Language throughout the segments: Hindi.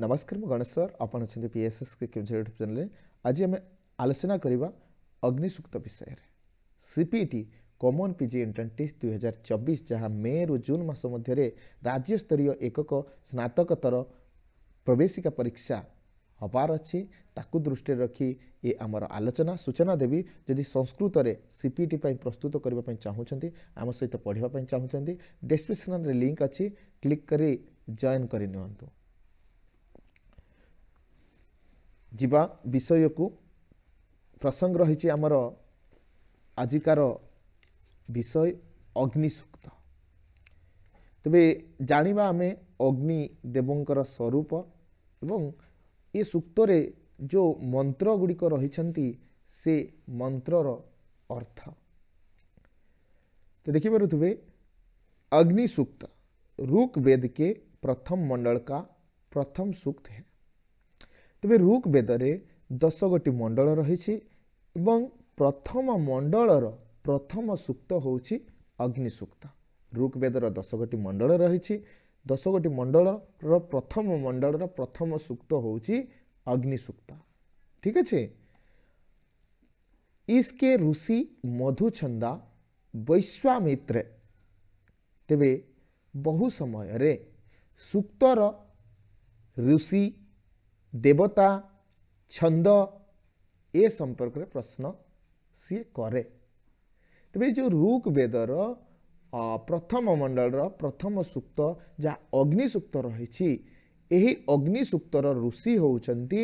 नमस्कार मु गणेश सर आपण P S S YouTube channel आज आम आलोचना करवा अग्निशुक्त विषय CPT common PG entrance test दुई हजार चौबीस जहाँ मे रु जून मस मध्य राज्य स्तरीय एकक स्नातकतर प्रवेशिका परीक्षा हबार अच्छी ताकू दृष्टि रखी ये आम आलोचना सूचना देवी जदि संस्कृत में सीपीटी प्रस्तुत करने चाहूँ आम सहित पढ़ापी चाहूँ डेस्क्रिपन लिंक अच्छी क्लिक कर जॉन कर जीवा विषय को प्रसंग रही आमर आजिकार विषय अग्नि सूक्त तेरे जाणी आम अग्नि देवंर स्वरूप एवं ये सूक्त जो मंत्र गुड़िक रही से मंत्रर अर्थ तो देखिपे अग्निशूक्त ऋक् वेद के प्रथम मंडल का प्रथम सूक्त है ତେବେ ଋକ୍ ବେଦରେ ଦଶ ଗୋଟି ମଣ୍ଡଳ ରହିଛି ଏବଂ ପ୍ରଥମ ମଣ୍ଡଳର ପ୍ରଥମ ସୂକ୍ତ ହେଉଛି ଅଗ୍ନିସୂକ୍ତ ଋକ୍ ବେଦର ଦଶ ଗୋଟି ମଣ୍ଡଳ ରହିଛି ଦଶ ଗୋଟି ମଣ୍ଡଳର ପ୍ରଥମ ମଣ୍ଡଳର ପ୍ରଥମ ସୂକ୍ତ ହେଉଛି ଅଗ୍ନିସୂକ୍ତ ଠିକ ଅଛି ଇସ୍କେ ଋଷି ମଧୁଛନ୍ଦା ବୈଶ୍ୱାମିତ୍ରେ ତେବେ ବହୁ ସମୟରେ ସୁକ୍ତର ଋଷି ଦେବତା ଛନ୍ଦ ଏ ସମ୍ପର୍କରେ ପ୍ରଶ୍ନ ସିଏ କରେ ତେବେ ଏ ଯେଉଁ ଋକ୍ ବେଦର ପ୍ରଥମ ମଣ୍ଡଳର ପ୍ରଥମ ସୂକ୍ତ ଯାହା ଅଗ୍ନିସୂକ୍ତ ରହିଛି ଏହି ଅଗ୍ନିସୂକ୍ତର ଋଷି ହେଉଛନ୍ତି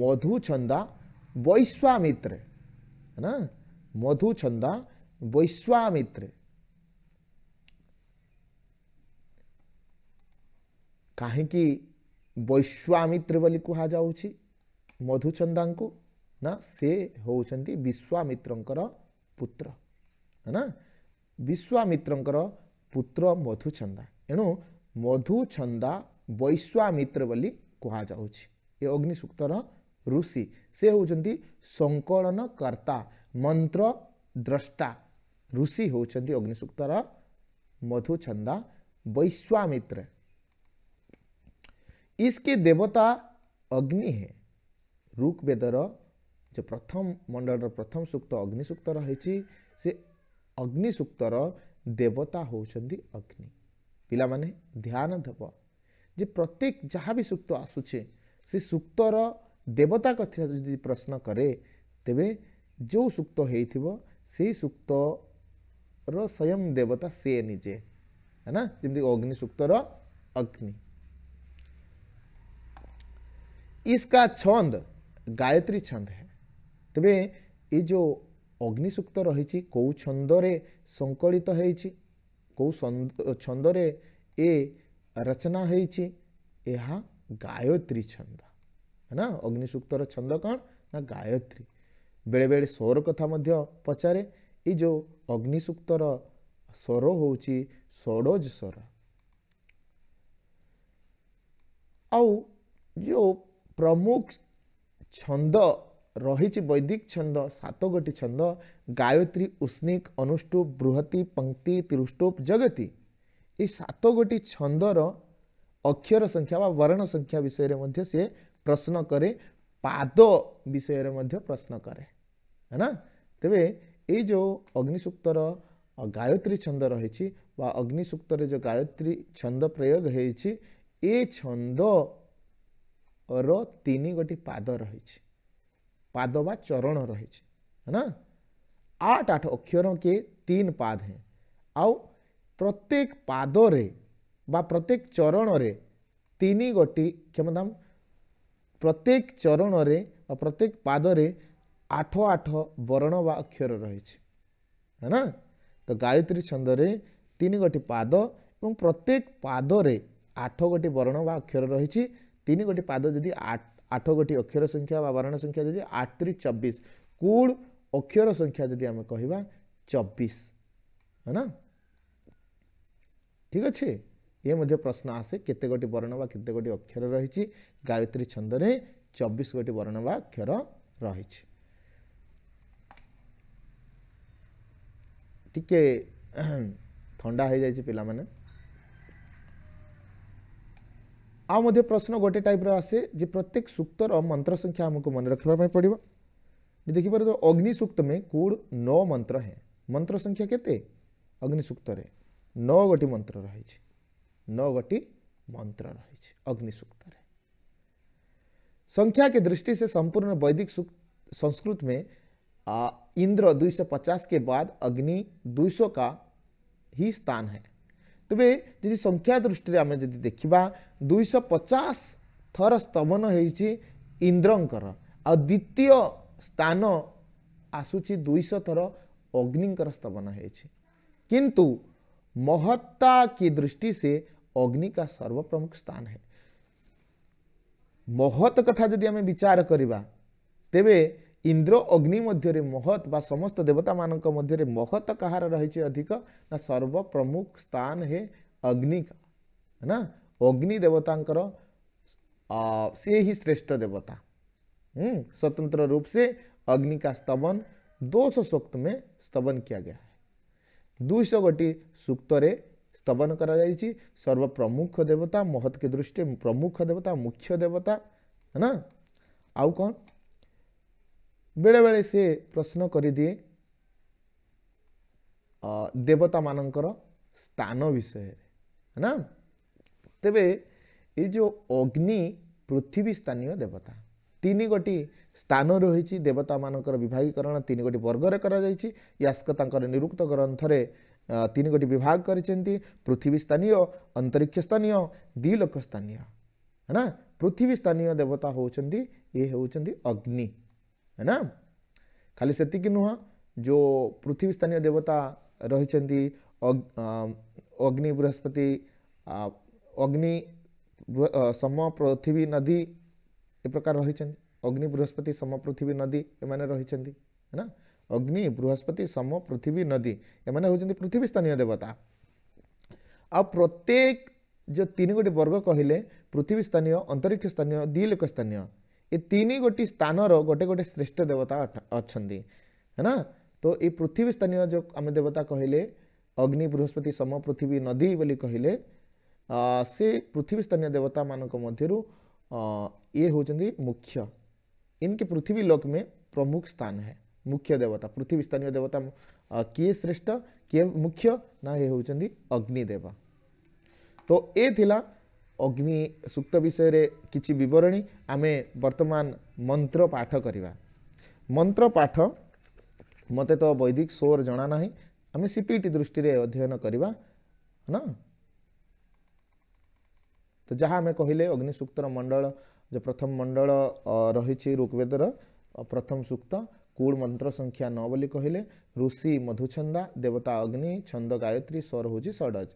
ମଧୁ ଛନ୍ଦା ବୈଶ୍ୱାମିତ୍ରେ ନା ମଧୁଛନ୍ଦା ବୈଶ୍ୱାମିତ୍ରେ କାହିଁକି वैश्वामित्र बोली कह जा मधुचंदा ना से हूँ विश्वामित्रंकर पुत्र है ना विश्वामित्रंकर पुत्र मधुचंदा एणु मधुचंदा वैश्वामित्र बोली कह जा अग्निशूक्तर ऋषि से हूँ संकलनकर्ता मंत्र द्रष्टा ऋषि होती अग्निशूक्तर मधुचंदा वैश्वामित्र इसके देवता अग्नि है ऋक् बेदर जो प्रथम मंडल प्रथम सूक्त अग्निशूक्त रही से अग्निशूक्तर देवता होती अग्नि पाने ध्यान देव जे प्रत्येक जहाँ भी सूक्त आसुचे से सूक्तर देवता कथा जो प्रश्न कै तेबे जो सूक्त हो होक्त स्वयं देवता से निजे है ना जमी अग्निशूक्तर अग्नि इसका छंद गायत्री छंद है तबे ये जो अग्निसूक्त रही कौ छंद संकलित कौ छंद ए रचना यहाँ गायत्री छंद है ना अग्निसूक्तर छंद कौन ना गायत्री बेले बेले स्वर कथा पचारे यो अग्निसूक्तर स्वर हूँ षोड़ स्वर आ जो ପ୍ରମୁଖ ଛନ୍ଦ ରହିଛି ବୈଦିକ ଛନ୍ଦ ସାତ ସାତଗୋଟି ଛନ୍ଦ ଗାୟତ୍ରୀ ଉଷ୍ଣିକ ଅନୁଷ୍ଠୁପ ବୃହତି ପଙ୍କ୍ତି ତିରୁଷ୍ଟୁପ ଜଗତି ଏଇ ସାତ ସାତଗୋଟି ଛନ୍ଦର ଅକ୍ଷର ସଂଖ୍ୟା ବା ବରଣ ସଂଖ୍ୟା ବିଷୟରେ ମଧ୍ୟ ସେ ପ୍ରଶ୍ନ କରେ ପାଦ ବିଷୟରେ ମଧ୍ୟ ପ୍ରଶ୍ନ କରେ ହେ ନା ତେବେ ଏଇ ଯେଉଁ ଅଗ୍ନିସୂକ୍ତର ଗାୟତ୍ରୀ ଛନ୍ଦ ରହିଛି ବା ଅଗ୍ନିସୂକ୍ତରେ ଯେଉଁ ଗାୟତ୍ରୀ ଛନ୍ଦ ପ୍ରୟୋଗ ହେଇଛି ଏ ଛନ୍ଦ ର ତିନି ଗୋଟି ପାଦ ରହିଛି ପାଦ ବା ଚରଣ ରହିଛି ହେ ଆଠ ଆଠ ଅକ୍ଷର କିଏ ତିନି ପାଦ ହେଁ ଆଉ ପ୍ରତ୍ୟେକ ପାଦରେ ବା ପ୍ରତ୍ୟେକ ଚରଣରେ ତିନି ଗୋଟି କ୍ଷମତା ପ୍ରତ୍ୟେକ ଚରଣରେ ବା ପ୍ରତ୍ୟେକ ପାଦରେ ଆଠ ଆଠ ବରଣ ବା ଅକ୍ଷର ରହିଛି ହେନା ତ ଗାୟତ୍ରୀ ଛନ୍ଦରେ ତିନି ଗୋଟି ପାଦ ଏବଂ ପ୍ରତ୍ୟେକ ପାଦରେ ଆଠ ଗୋଟି ବରଣ ବା ଅକ୍ଷର ରହିଛି ତିନି ଗୋଟି ପାଦ ଯଦି ଆଠ ଆଠ ଗୋଟି ଅକ୍ଷର ସଂଖ୍ୟା ବା ବରଣ ସଂଖ୍ୟା ଯଦି ଆଠରି ଚବିଶ କୁଳ ଅକ୍ଷର ସଂଖ୍ୟା ଯଦି ଆମେ କହିବା ଚବିଶ ହଁ ନା ଠିକ ଅଛି ଇଏ ମଧ୍ୟ ପ୍ରଶ୍ନ ଆସେ କେତେ ଗୋଟି ବରଣ ବା କେତେ ଗୋଟି ଅକ୍ଷର ରହିଛି ଗାୟତ୍ରୀ ଛନ୍ଦରେ ଚବିଶ ଗୋଟି ବରଣ ବା ଅକ୍ଷର ରହିଛି ଟିକେ ଥଣ୍ଡା ହେଇଯାଇଛି ପିଲାମାନେ आज प्रश्न गोटे टाइप रसे जो प्रत्येक सूक्तर मंत्र संख्या आमको मन रखापी पड़ो देखिपर तो अग्निशूक्त में कूड़ नौ मंत्र है मंत्र संख्या के अग्निशूक्त नौ गोटी मंत्र रही नौ गोटी मंत्र रही अग्निशूक्त संख्या के दृष्टि से संपूर्ण वैदिक संस्कृत में आ, इंद्र पचास के बाद अग्नि 200 का ही स्थान है तबे जी संख्या दृष्टि आम जब देखा दुईश पचास थर स्तवन होन्द्रंर आ स्थान आसुची दुईश थर अग्निंर स्तवन किंतु महत्ता की दृष्टि से अग्नि का सर्वप्रमुख स्थान है महत कथा जदि विचार करवा तेज इंद्र अग्नि मध्य महत् समस्त देवता मान मध्य महत कहार रही अधिक ना सर्वप्रमुख स्थान हे अग्नि का है ना अग्नि देवतांकर से ही श्रेष्ठ देवता हम्म, स्वतंत्र रूप से अग्नि का स्तवन दोष सूक्त में स्तवन किया गया है सौ गोटी सूक्त स्तवन कर सर्वप्रमुख देवता महत के दृष्टि प्रमुख देवता मुख्य देवता है ना आउ कौन ବେଳେବେଳେ ସେ ପ୍ରଶ୍ନ କରିଦିଏ ଦେବତାମାନଙ୍କର ସ୍ଥାନ ବିଷୟରେ ନା ତେବେ ଏ ଯେଉଁ ଅଗ୍ନି ପୃଥିବୀ ସ୍ଥାନୀୟ ଦେବତା ତିନି ଗୋଟି ସ୍ଥାନ ରହିଛି ଦେବତାମାନଙ୍କର ବିଭାଗୀକରଣ ତିନି ଗୋଟି ବର୍ଗରେ କରାଯାଇଛି ୟାସ୍କ ତାଙ୍କର ନିରୁକ୍ତ ଗ୍ରନ୍ଥରେ ତିନି ଗୋଟି ବିଭାଗ କରିଛନ୍ତି ପୃଥିବୀ ସ୍ଥାନୀୟ ଅନ୍ତରିକ୍ଷ ସ୍ଥାନୀୟ ଦ୍ୱିଲୋକ ସ୍ଥାନୀୟ ନା ପୃଥିବୀ ସ୍ଥାନୀୟ ଦେବତା ହେଉଛନ୍ତି ଇଏ ହେଉଛନ୍ତି ଅଗ୍ନି है ना खाली से नुह जो पृथ्वी स्थानीय देवता रही अग्नि बृहस्पति अग्नि सम पृथ्वी नदी ए प्रकार रही अग्नि बृहस्पति सम पृथ्वी नदी एम रही है ना अग्नि बृहस्पति सम पृथ्वी नदी एम होती पृथ्वी स्थानीय देवता आ प्रत्येक जो तीन गोटे वर्ग कहले पृथ्वी स्थानीय अंतरिक्ष स्थानीय दिलोक स्थानीय ये तीन गोटी स्थान रोटे गोटे श्रेष्ठ देवता अच्छा है ना तो ये पृथ्वी स्थानीय जो आम देवता कहले अग्नि बृहस्पति सम पृथ्वी नदी बोली कहले से पृथ्वी स्थानीय देवता मानक ये हूँ मुख्य इनके पृथ्वी लोक में प्रमुख स्थान है मुख्य देवता पृथ्वी स्थानीय देवता किए श्रेष्ठ किए मुख्य ना ये हूँ अग्निदेव तो ये ଅଗ୍ନି ସୂକ୍ତ ବିଷୟରେ କିଛି ବିବରଣୀ ଆମେ ବର୍ତ୍ତମାନ ମନ୍ତ୍ର ପାଠ କରିବା ମନ୍ତ୍ର ପାଠ ମୋତେ ତ ବୈଦିକ ସୋର ଜଣା ନାହିଁ ଆମେ ସିପିଇଟି ଦୃଷ୍ଟିରେ ଅଧ୍ୟୟନ କରିବା ନା ତ ଯାହା ଆମେ କହିଲେ ଅଗ୍ନି ସୂକ୍ତର ମଣ୍ଡଳ ଯେଉଁ ପ୍ରଥମ ମଣ୍ଡଳ ରହିଛି ଋଗ୍ବେଦର ପ୍ରଥମ ସୂକ୍ତ କୁଡ଼ ମନ୍ତ୍ର ସଂଖ୍ୟା ନଅ ବୋଲି କହିଲେ ଋଷି ମଧୁଛନ୍ଦା ଦେବତା ଅଗ୍ନି ଛନ୍ଦ ଗାୟତ୍ରୀ ସ୍ୱର ହେଉଛି ଷଡ଼ଜ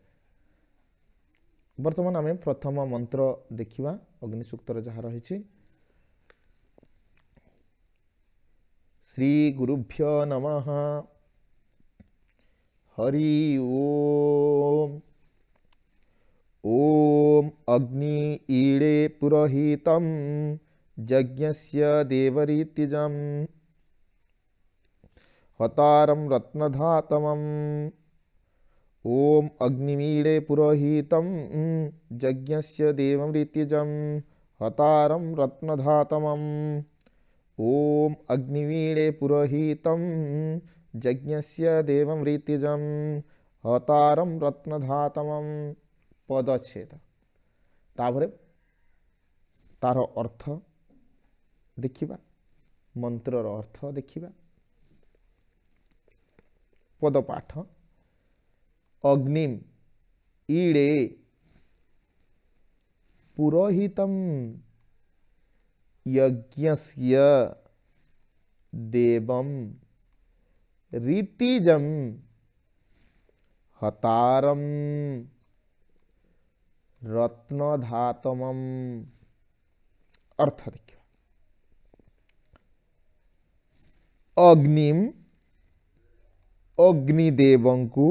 বর্তমান আমি প্রথম মন্ত্র দেখিবা অগ্নিসূক্তর যাহা রয়েছে শ্রী গুরুভ্য নম হরি ওম ওম অগ্নি ইড়ে পুরোহিতম যজ্ঞস্য দেবরীতিজম হতারম রত্নধাতমম ओम अग्निमीडे पुरोहित यज्ञ देवृत्ज हतारम रत्नधातम ओम अग्निवीडे पुरोहित यज्ञ देवृत्ज हतारम रत्नधातम पदछेद तार अर्थ देखा मंत्रर अर्थ देखा पदपाठ अग्निम ईड़े पुरोहित यज्ञस्य देवम रीतिजम हतारम रत्न धातम अर्थ देखिए अग्निम अग्निदेव को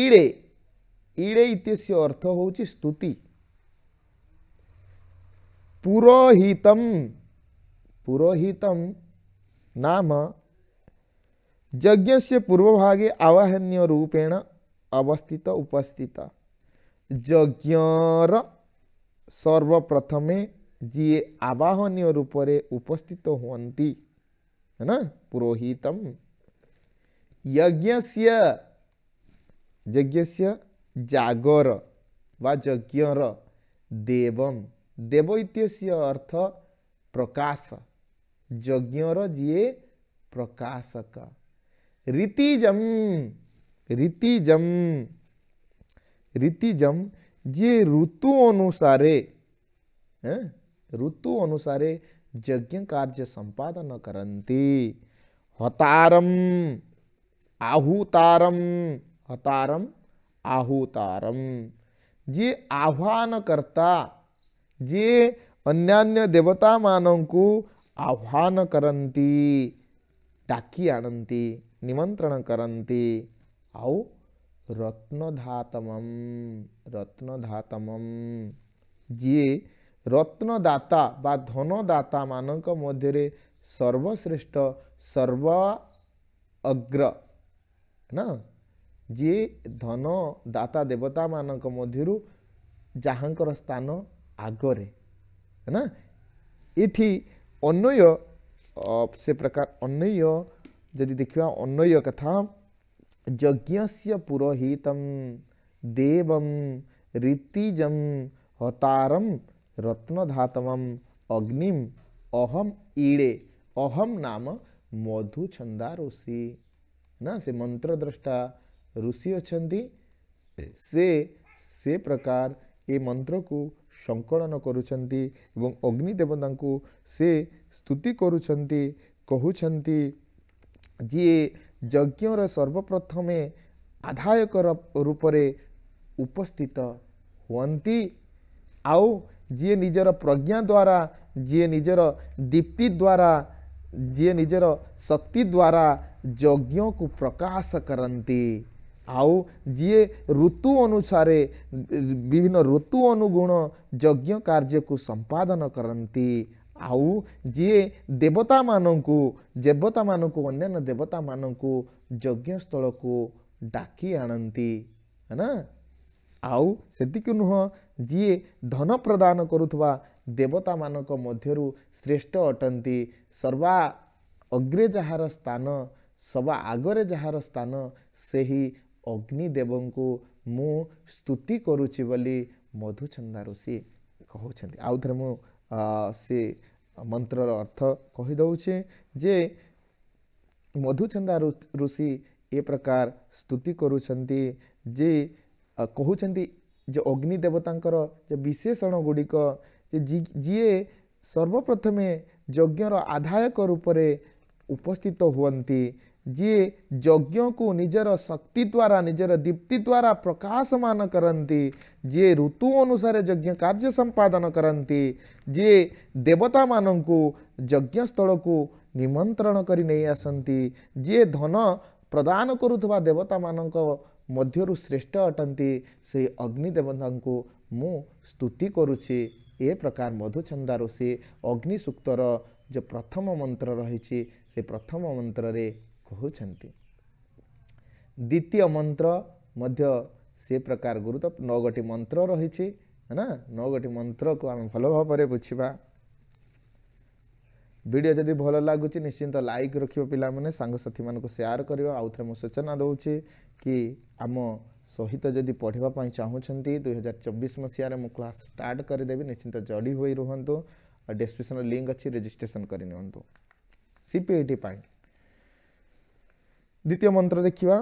ईड़े ईड़े इत्यस्य अर्थ होची स्तुति पुरोहितम पुरोहितम नाम यज्ञ पूर्वभागे आवाहन्य रूपेण अवस्थित उपस्थित यज्ञर सर्वप्रथमे जी आवाहन्य से उपस्थित हमारी है ना पुरोहितम यज्ञ यज्ञ जागर व यज्ञर देवम देव इत्यस्य अर्थ प्रकाश यज्ञर जी प्रकाशक रीतिजम रीतिजम रीतिजम जी ऋतु अनुसारे ऋतु अनुसारे यज्ञ कार्य संपादन करती हतारम आहुतारम हतारम आहुतारम जे आह्वानकर्ता जे अन्यान्य देवता मान को आह्वान करती डाकी आनती निमंत्रण करती आउ रत्नधातम रत्नधातम जी रत्नदाता बा धनदाता मान मध्य सर्वश्रेष्ठ सर्व अग्र ना जी धन दाता देवता मानक मधर जहाँ स्थान आगरे ना इटि अन्वय से प्रकार अन्वय जदि देखा अन्वय कथा यज्ञ पुरोहित देव ऋतिज हतारम रत्नधातम अग्निम अहम ईड़े अहम नाम मधुछंदा ऋषि ना से मंत्रद्रष्टा ଋଷି ଅଛନ୍ତି ସେ ସେ ପ୍ରକାର ଏ ମନ୍ତ୍ରକୁ ସଙ୍କଳନ କରୁଛନ୍ତି ଏବଂ ଅଗ୍ନିଦେବତାଙ୍କୁ ସେ ସ୍ତୁତି କରୁଛନ୍ତି କହୁଛନ୍ତି ଯିଏ ଯଜ୍ଞର ସର୍ବପ୍ରଥମେ ଆଧାୟକ ରୂପରେ ଉପସ୍ଥିତ ହୁଅନ୍ତି ଆଉ ଯିଏ ନିଜର ପ୍ରଜ୍ଞା ଦ୍ୱାରା ଯିଏ ନିଜର ଦୀପ୍ତି ଦ୍ୱାରା ଯିଏ ନିଜର ଶକ୍ତି ଦ୍ୱାରା ଯଜ୍ଞକୁ ପ୍ରକାଶ କରନ୍ତି ଆଉ ଯିଏ ଋତୁ ଅନୁସାରେ ବିଭିନ୍ନ ଋତୁ ଅନୁଗୁଣ ଯଜ୍ଞ କାର୍ଯ୍ୟକୁ ସମ୍ପାଦନ କରନ୍ତି ଆଉ ଯିଏ ଦେବତାମାନଙ୍କୁ ଦେବତାମାନଙ୍କୁ ଅନ୍ୟାନ୍ୟ ଦେବତାମାନଙ୍କୁ ଯଜ୍ଞସ୍ଥଳକୁ ଡାକି ଆଣନ୍ତି ହେ ନା ଆଉ ସେତିକି ନୁହଁ ଯିଏ ଧନ ପ୍ରଦାନ କରୁଥିବା ଦେବତାମାନଙ୍କ ମଧ୍ୟରୁ ଶ୍ରେଷ୍ଠ ଅଟନ୍ତି ସର୍ବା ଅଗ୍ରେ ଯାହାର ସ୍ଥାନ ସବା ଆଗରେ ଯାହାର ସ୍ଥାନ ସେହି अग्निदेव को मु स्तुति करुच्ची बोली मधुचंदा ऋषि कहते आउ थे मुझे मंत्र अर्थ कहीदे जे मधुचंदा ऋषि ए प्रकार स्तुति जे कहते जे अग्नि देवता विशेषण गुड़िक जीए सर्वप्रथमें यज्ञर आधायक रूप से उपस्थित हमारी ଯିଏ ଯଜ୍ଞକୁ ନିଜର ଶକ୍ତି ଦ୍ୱାରା ନିଜର ଦୀପ୍ତି ଦ୍ୱାରା ପ୍ରକାଶମାନ କରନ୍ତି ଯିଏ ଋତୁ ଅନୁସାରେ ଯଜ୍ଞ କାର୍ଯ୍ୟ ସମ୍ପାଦନ କରନ୍ତି ଯିଏ ଦେବତାମାନଙ୍କୁ ଯଜ୍ଞସ୍ଥଳକୁ ନିମନ୍ତ୍ରଣ କରି ନେଇ ଆସନ୍ତି ଯିଏ ଧନ ପ୍ରଦାନ କରୁଥିବା ଦେବତାମାନଙ୍କ ମଧ୍ୟରୁ ଶ୍ରେଷ୍ଠ ଅଟନ୍ତି ସେହି ଅଗ୍ନିଦେବତାଙ୍କୁ ମୁଁ ସ୍ତୁତି କରୁଛି ଏ ପ୍ରକାର ମଧୁଛନ୍ଦା ଋଷି ଅଗ୍ନିସୂକ୍ତର ଯେଉଁ ପ୍ରଥମ ମନ୍ତ୍ର ରହିଛି ସେ ପ୍ରଥମ ମନ୍ତ୍ରରେ କହୁଛନ୍ତି ଦ୍ୱିତୀୟ ମନ୍ତ୍ର ମଧ୍ୟ ସେ ପ୍ରକାର ଗୁରୁତ୍ୱ ନଅଗୋଟି ମନ୍ତ୍ର ରହିଛି ହେଲା ନଅଗୋଟି ମନ୍ତ୍ରକୁ ଆମେ ଭଲ ଭାବରେ ବୁଝିବା ଭିଡ଼ିଓ ଯଦି ଭଲ ଲାଗୁଛି ନିଶ୍ଚିନ୍ତ ଲାଇକ୍ ରଖିବ ପିଲାମାନେ ସାଙ୍ଗସାଥିମାନଙ୍କୁ ସେୟାର କରିବ ଆଉ ଥରେ ମୁଁ ସୂଚନା ଦେଉଛି କି ଆମ ସହିତ ଯଦି ପଢ଼ିବା ପାଇଁ ଚାହୁଁଛନ୍ତି ଦୁଇହଜାର ଚବିଶ ମସିହାରେ ମୁଁ କ୍ଲାସ୍ ଷ୍ଟାର୍ଟ କରିଦେବି ନିଶ୍ଚିନ୍ତ ଜଡ଼ି ହୋଇ ରୁହନ୍ତୁ ଡେସ୍କ୍ରିପ୍ସନ୍ର ଲିଙ୍କ୍ ଅଛି ରେଜିଷ୍ଟ୍ରେସନ୍ କରିନିଅନ୍ତୁ ସିପିଇଟି ପାଇଁ द्वितीय मंत्र देखा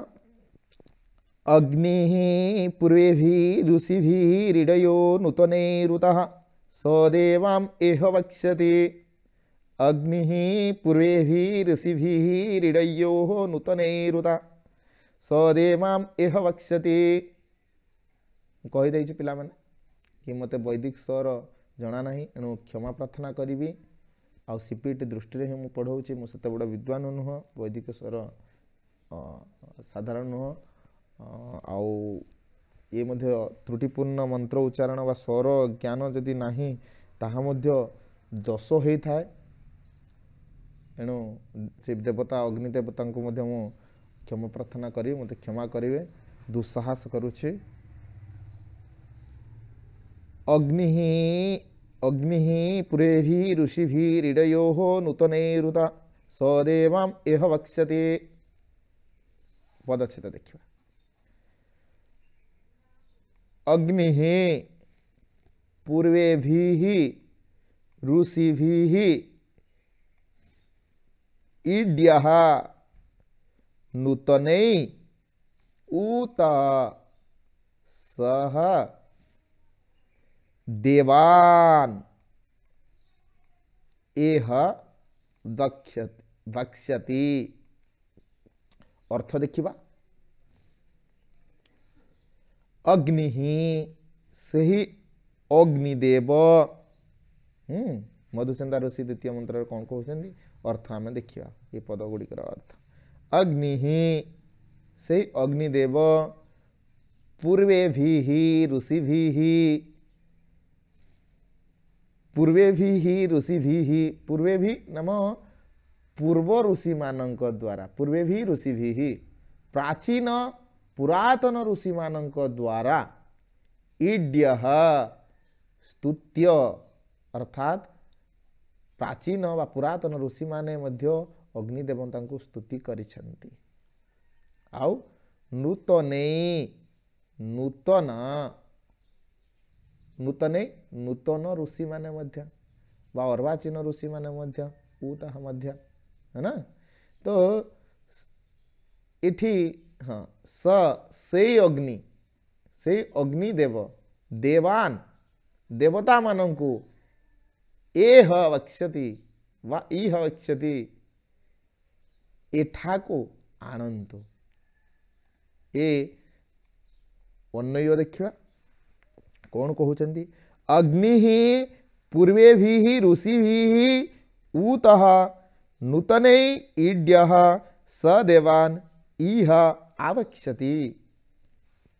अग्नि पूर्वेभिषिभिडयो ऋता सदेवाम एह वक्ष्यति अग्नि ऋषि पूर्वेभिषिभिडयो नूतनेरुता सदेवाम एह वक्ष्यति कहीदे पाने कि मत वैदिक स्वर जना ना एणु क्षमा प्रार्थना करी आउ सीपीट दृष्टि मुझे पढ़ाऊँ मुझे बड़ा विद्वान नुह वैदिक स्वर ସାଧାରଣ ନୁହଁ ଆଉ ଇଏ ମଧ୍ୟ ତ୍ରୁଟିପୂର୍ଣ୍ଣ ମନ୍ତ୍ର ଉଚ୍ଚାରଣ ବା ସ୍ୱର ଜ୍ଞାନ ଯଦି ନାହିଁ ତାହା ମଧ୍ୟ ଦୋଷ ହେଇଥାଏ ଏଣୁ ସେ ଦେବତା ଅଗ୍ନି ଦେବତାଙ୍କୁ ମଧ୍ୟ ମୁଁ କ୍ଷମା ପ୍ରାର୍ଥନା କରି ମୋତେ କ୍ଷମା କରିବେ ଦୁଃସାହସ କରୁଛି ଅଗ୍ନି ଅଗ୍ନି ପୁରେଭି ଋଷିଭି ହୃଡ଼ୟୋ ନୂତନେ ହୃଦା ସଦେବାମ ଏହ ବକ୍ଷ୍ୟତେ ପଦଚ୍ଛେଦ ଦେଖିବା ଅଗ୍ନି पूर्वेभिः ऋषिभिः ईड्य नूतन उत सह देवान एह दक्ष भक्ष्यति अर्थ देखा अग्नि ही सही अग्निदेव हम्म, मधुचंदा ऋषि द्वितीय मंत्र कौन कहते अर्थ आम देखा ये पद गुड़िकर अर्थ अग्नि ही सही अग्निदेव पूर्वे भी ही ऋषि भी ही पूर्वे भी ही ऋषि भी ही पूर्वे भी नम पूर्व ऋषि मानक द्वारा पूर्वे भी ऋषि भी ही प्राचीन पुरातन ऋषि मान द्वारा ईड्य स्तुत्य अर्थात प्राचीन व पुरातन ऋषि माने अग्निदेवता स्तुति करूतने नूतन नूतने नूतन ऋषि माने अर्वाचीन ऋषि माने ऊता है ना तो इठी हाँ स से अग्नि से अग्नि देव देवान देवता मान को ए हक्षति वा इ हक्षति एठा को आणतु ए अन्य देखा कौन कौन अग्नि ही पूर्वे भी ही ऋषि भी उतः नूतने ईड्य स देवान आवक्षति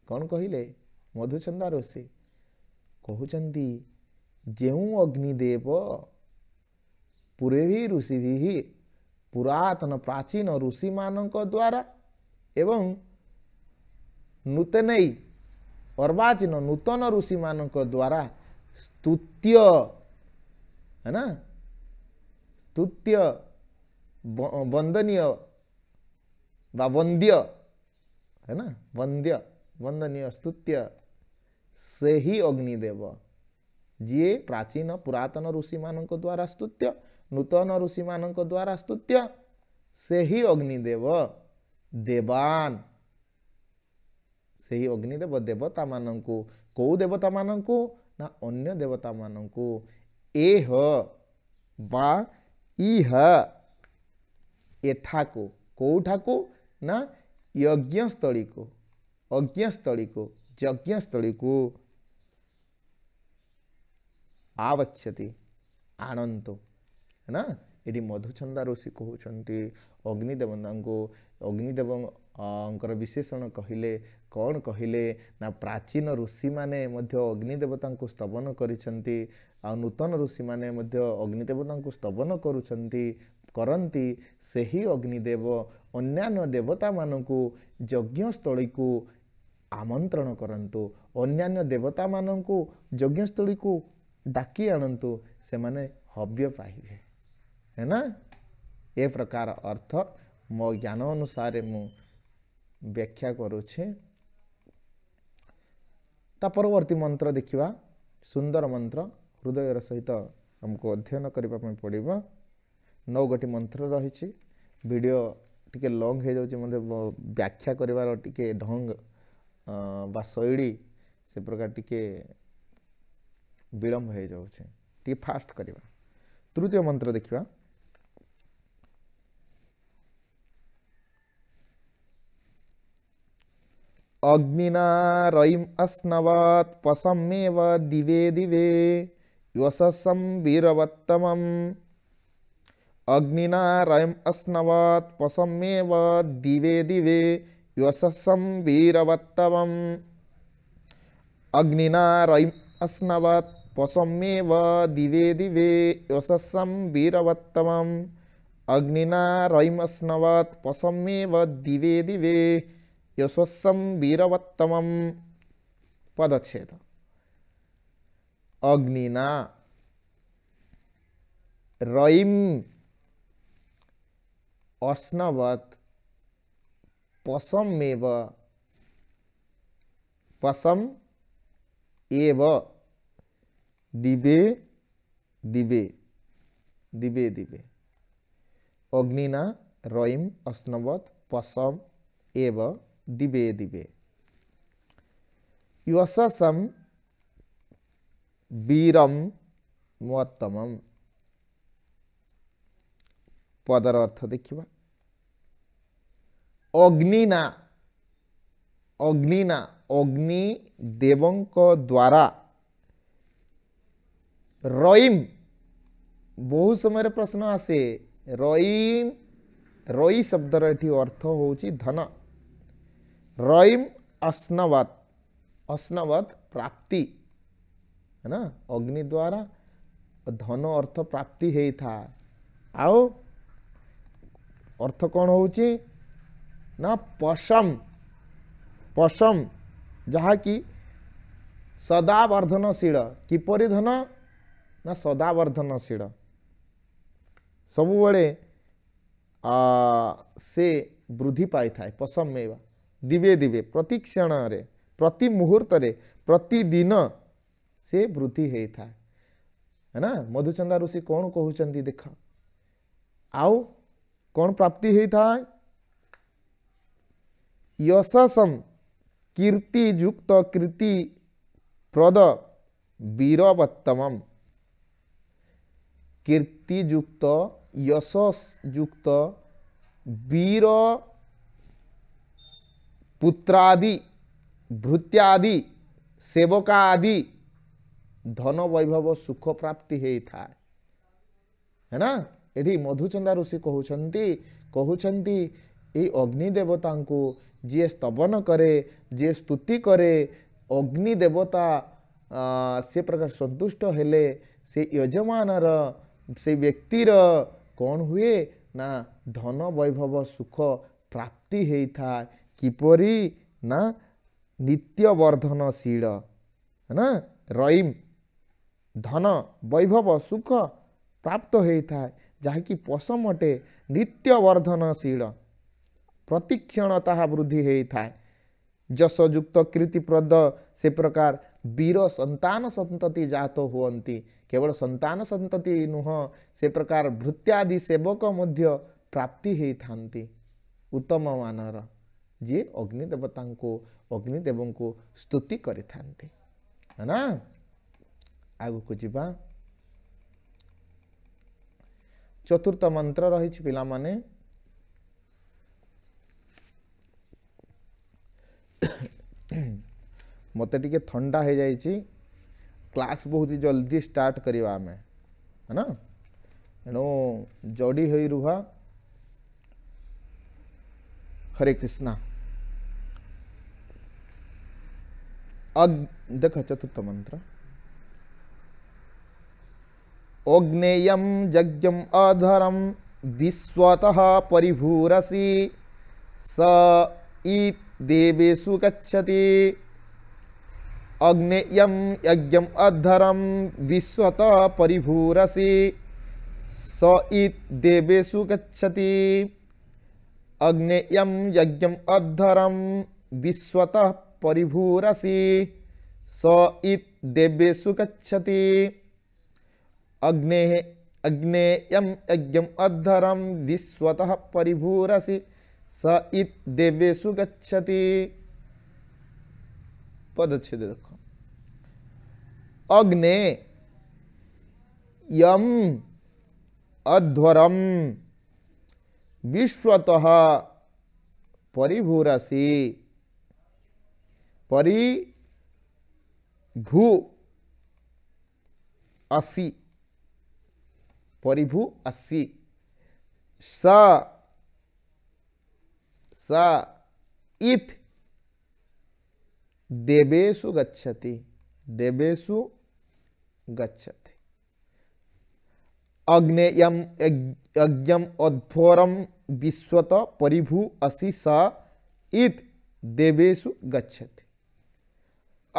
कौन कहले मधुचंदा ऋषि कहते जो अग्निदेव पूरे भी ऋषि भी पुरातन प्राचीन ऋषि मान द्वारा एवं नूतन अर्वाचीन नूतन ऋषि मान द्वारा स्तुत्य है ना स्तुत्य वंदन्य वंद्य है ना वंद्य वंदनीय स्तुत्य से ही अग्निदेव जी प्राचीन पुरातन ऋषि मान द्वारा स्तुत्य नूतन ऋषि मान द्वारा स्तुत्य से ही अग्निदेव देवान से ही अग्निदेव देवता मान को कौ देवता मान को ना अन्य देवता मान को ए बा इह एठा को को ना ୟଜ୍ଞସ୍ଥଳୀକୁ ଅଜ୍ଞସ୍ଥଳୀକୁ ଯଜ୍ଞସ୍ଥଳୀକୁ ଆବଛତି ଆଣନ୍ତୁ ନା ଏଠି ମଧୁଛନ୍ଦା ଋଷି କହୁଛନ୍ତି ଅଗ୍ନିଦେବଙ୍କୁ ଅଗ୍ନିଦେବଙ୍କର ବିଶେଷଣ କହିଲେ କ'ଣ କହିଲେ ନା ପ୍ରାଚୀନ ଋଷିମାନେ ମଧ୍ୟ ଅଗ୍ନିଦେବତାଙ୍କୁ ସ୍ତବନ କରିଛନ୍ତି ଆଉ ନୂତନ ଋଷିମାନେ ମଧ୍ୟ ଅଗ୍ନିଦେବତାଙ୍କୁ ସ୍ତବନ କରୁଛନ୍ତି କରନ୍ତି ସେହି ଅଗ୍ନିଦେବ ଅନ୍ୟାନ୍ୟ ଦେବତାମାନଙ୍କୁ ଯଜ୍ଞସ୍ଥଳୀକୁ ଆମନ୍ତ୍ରଣ କରନ୍ତୁ ଅନ୍ୟାନ୍ୟ ଦେବତାମାନଙ୍କୁ ଯଜ୍ଞସ୍ଥଳୀକୁ ଡାକି ଆଣନ୍ତୁ ସେମାନେ ହବ୍ୟ ପାଇବେ ହେନା ଏ ପ୍ରକାର ଅର୍ଥ ମୋ ଜ୍ଞାନ ଅନୁସାରେ ମୁଁ ବ୍ୟାଖ୍ୟା କରୁଛି ତା ପରବର୍ତ୍ତୀ ମନ୍ତ୍ର ଦେଖିବା ସୁନ୍ଦର ମନ୍ତ୍ର ହୃଦୟର ସହିତ ଆମକୁ ଅଧ୍ୟୟନ କରିବା ପାଇଁ ପଡ଼ିବ ନଅ ଗୋଟି ମନ୍ତ୍ର ରହିଛି ଭିଡ଼ିଓ टी लंग व्याख्या कर ढंग शैली से प्रकार टी विलंब हो जाए फास्ट कर तृतीय मंत्र देखा अग्निना रईम अस्नवत् पसमेव दिवे दिवे यशसम वीरवत्तम अग्निना रयम् अस्नवात् वसमेव दिवे दिवे युवसं वीरवत्तव अग्निना रयम् अस्नवत् दिवे दिवे युवसं वीरवत्तव अग्निना रयम् अस्नवत् दिवे दिवे यशस्सं वीरवत्तव पदच्छेद अग्निना रईम अश्नवत पशम पसम एव दिबे दिबे दिबे दिबे अग्निना रईम अश्नवत पसम एव दिबे दिबे यशसम वीरम मोत्तम पदर अर्थ देखा अग्निना अग्निना अग्नि देवं द्वारा रईम बहु समय प्रश्न आसे रईम रई शब्दर ये अर्थ होची धन रईम अस्नवत अस्नवत प्राप्ति है ना अग्नि द्वारा धन अर्थ प्राप्ति होता आओ अर्थ कौन हो ना पशम पशम जहाँकि सदावर्धनशील किपर धन ना सदावर्धनशील सब बड़े से वृद्धि पाई थाए पशम मेवा दिवे दिवे प्रति क्षण प्रति मुहूर्त प्रतिदिन से वृद्धि होता है ना मधुचंदा ऋषि कौन कहते देख आउ कौन प्राप्ति होता है यशसम कीर्ति युक्त कृति प्रद वीरवत्तम कीर्ति युक्त यशस युक्त वीर पुत्रादि भृत्यादि सेवका आदि धन वैभव सुख प्राप्ति होता है ना ये मधुचंदा ऋषि कहते कहते अग्निदेवता को যে স্তবন করে যে স্তুতি করে অগ্নি দেবতা সে প্রকার সন্তুষ্ট হলে সে যজমানর সেই ব্যক্তির কণ হুয়ে না ধন বৈভব সুখ প্রাপ্তি হয়ে থাকে কিপরি না নিত্য বর্ধনশীল না রইম ধন বৈভব সুখ প্রাপ্ত হয়ে থাকে যা কি পশমটে নিত্য বর্ধনশীল प्रतिक्षण वृद्धि होता है जश जशयुक्त कीर्तिप्रद से प्रकार वीर संतान सतति जात हूँ केवल संतान सतति नुह से प्रकार भृत्यादि सेवक मध्य प्राप्ति होता उत्तम मानर जी अग्निदेवता अग्निदेव को स्तुति करना आग को जीवा चतुर्थ मंत्र रही पाने मत टे थंडा हो जा क्लास बहुत जल्दी स्टार्ट करवा आम है ना एणु जड़ी हो रुह हरे कृष्णा अग देख चतुर्थ मंत्र ओग्नेयम यज्ञम अधरम विश्वतः परिभूरसी स देवेशु गच्छति अग्नेयम यज्ञम अधरम विश्वत परिभूरसी स इत देवेशु गच्छति अग्नेयम यज्ञम अधरम विश्वत परिभूरसी स इत देवेशु गच्छति अग्ने अग्नेयम यज्ञम अधरम विश्वत परिभूरसी स इत देवेशु गच्छति पदच्छेद देखो अग्ने यम अध्वरम विश्वतः परिभूरसी भू असी परिभू असी सा सा इत देवेशु गच्छति देवेशु गच्छति अग्नेयम यज्ञम अध्वरम विश्वत परिभु असि सा इत देवेशु गच्छति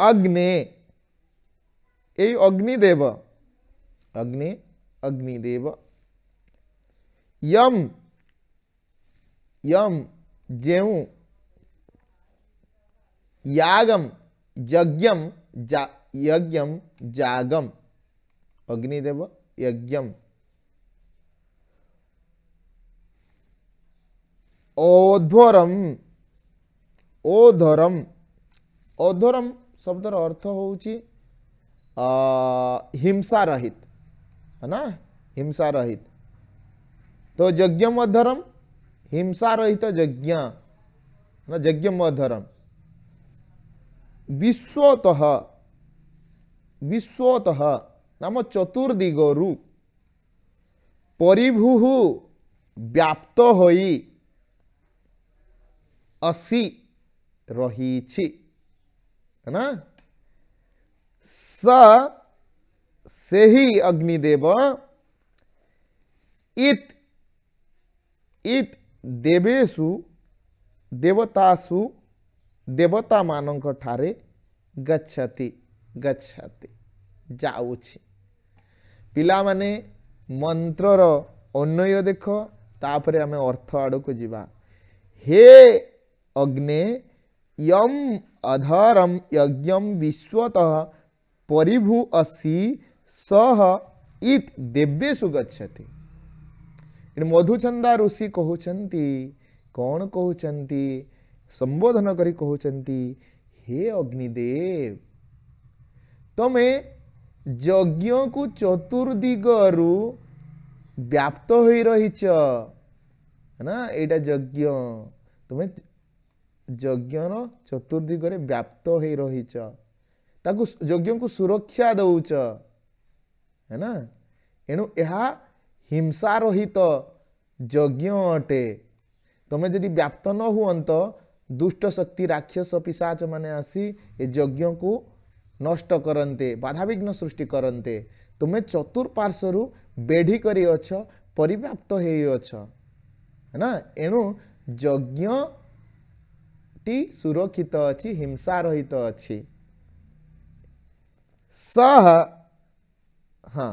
अग्ने यही अग्निदेव अग्नि अग्निदेव यम यम ज्यों यागम यज्ञम जा यज्ञम जागम अग्निदेव यज्ञम ओधरम ओधरम ओधरम शब्दर अर्थ ହେଉଛି ହିଂସା है ना ହିଂସା ରହିତ ତ ଯଜ୍ଞ हिंसा रहित यज्ञ यज्ञ मधरम विश्वत विश्वत नाम चतुर्दिगरु परिभू व्याप्त हो असी रही ना सा से ही अग्निदेव इत इत देवेशु देवतासु देवता मान गच्छति गच्छति मंत्रर अन्वय देख तापर आम अर्थ आड़ को जीवा हे अग्ने यम अधरम यज्ञ विश्वतः परिभू असी सह इत देवेशु गच्छति मधुचंदा ऋषि कहते कौन कहते संबोधन करी कहते हे अग्निदेव तुम्हें यज्ञ को चतुर्दिगर व्याप्त हो रही चना यहाँ यज्ञ तुम्हें यज्ञ चतुर्दिगरे व्याप्त हो रही चाकू यज्ञ को सुरक्षा दौ है ना एणु यह ହିଂସାରହିତ ଯଜ୍ଞ ଅଟେ ତୁମେ ଯଦି ବ୍ୟାପ୍ତ ନ ହୁଅନ୍ତ ଦୁଷ୍ଟ ଶକ୍ତି ରାକ୍ଷସ ପିସାଚମାନେ ଆସି ଏ ଯଜ୍ଞକୁ ନଷ୍ଟ କରନ୍ତେ ବାଧାବିଘ୍ନ ସୃଷ୍ଟି କରନ୍ତେ ତୁମେ ଚତୁର୍ପାର୍ଶ୍ୱରୁ ବେଢ଼ି କରିଅଛ ପରିବ୍ୟାପ୍ତ ହେଇଅଛ ନା ଏଣୁ ଯଜ୍ଞଟି ସୁରକ୍ଷିତ ଅଛି ହିଂସା ରହିତ ଅଛି ସହ ହଁ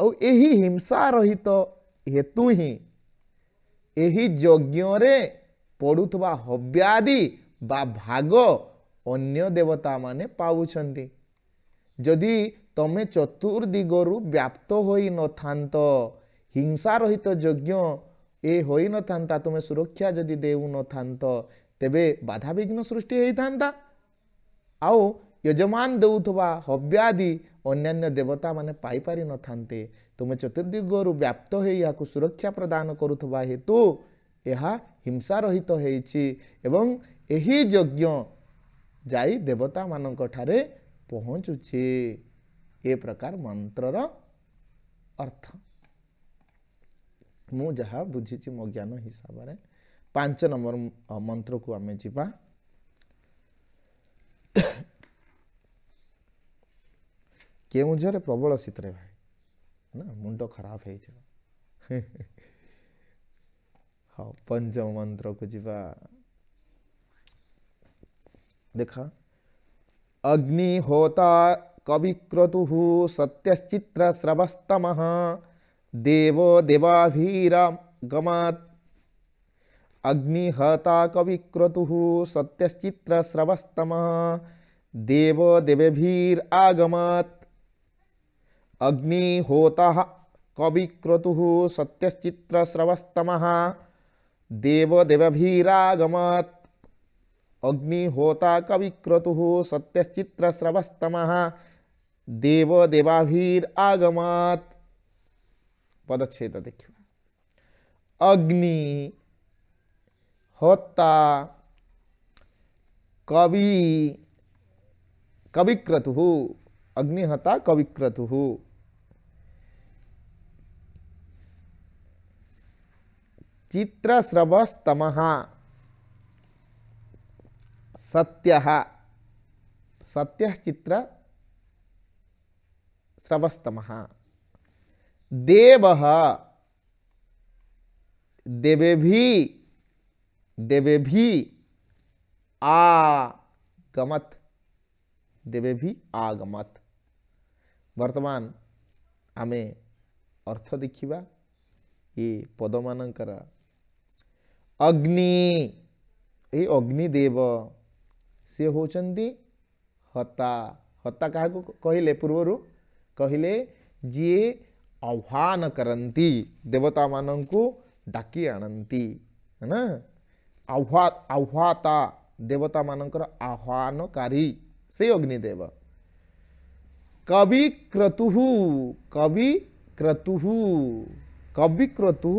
ଆଉ ଏହି ହିଂସା ରହିତ ହେତୁ ହିଁ ଏହି ଯଜ୍ଞରେ ପଡ଼ୁଥିବା ହବ୍ୟାଦି ବା ଭାଗ ଅନ୍ୟ ଦେବତାମାନେ ପାଉଛନ୍ତି ଯଦି ତମେ ଚତୁର୍ଦିଗରୁ ବ୍ୟାପ୍ତ ହୋଇନଥାନ୍ତ ହିଂସା ରହିତ ଯଜ୍ଞ ଏ ହୋଇନଥାନ୍ତା ତୁମେ ସୁରକ୍ଷା ଯଦି ଦେଉନଥାନ୍ତ ତେବେ ବାଧାବିଘ୍ନ ସୃଷ୍ଟି ହୋଇଥାନ୍ତା ଆଉ यजमान देवा हव्यादि अन्न्य देवता मैंने पाई न था तुम चतुर्दिग रु व्याप्त हो यह सुरक्षा प्रदान करुवा हेतु यह हिंसा रहित तो एवं यज्ञ जी देवता मानी पहुँचुचे ए प्रकार मंत्र अर्थ मुझ बुझी मो ज्ञान हिसाब से पांच नंबर मंत्र को आम जा के प्रबल शीत भाई ना मुंड खराब हो हाँ पंचम मंत्र को जीवा देख अग्निहोता कविक्रतु सत्यश्चित्र श्रवस्तम देव देवाभिरागम अग्निहता कविक्रतु सत्यश्चित्र श्रवस्तम देव देवभिरागमत अग्निहोता कविक्रतु सत्यश्चित्रस्रवस्तम देवदेवीरागमत अग्निहोता कविक्रतु सत्यश्चित्रस्रवस्तम देवदेवाभिरागमत पदछेद देख अग्नि होता कवि कविक्रतु अग्निहता कविक्रतु चित्रस्रवस्तम सत्य सत्य चित्र स्रवस्तम देव देवेभि देवेभि आगमत देवेभि आगमत आमे अर्थ देखा ये पद मानकर अग्नि ये अग्निदेव सी होती हता हता क्या कहले पूर्वर कहले जी आह्वान करती देवता मान को डाकी आणती है ना आह्वा आह्वाता देवता आह्वान आह्वानकारी से अग्निदेव कवि क्रतु कवि क्रतु कवि क्रतु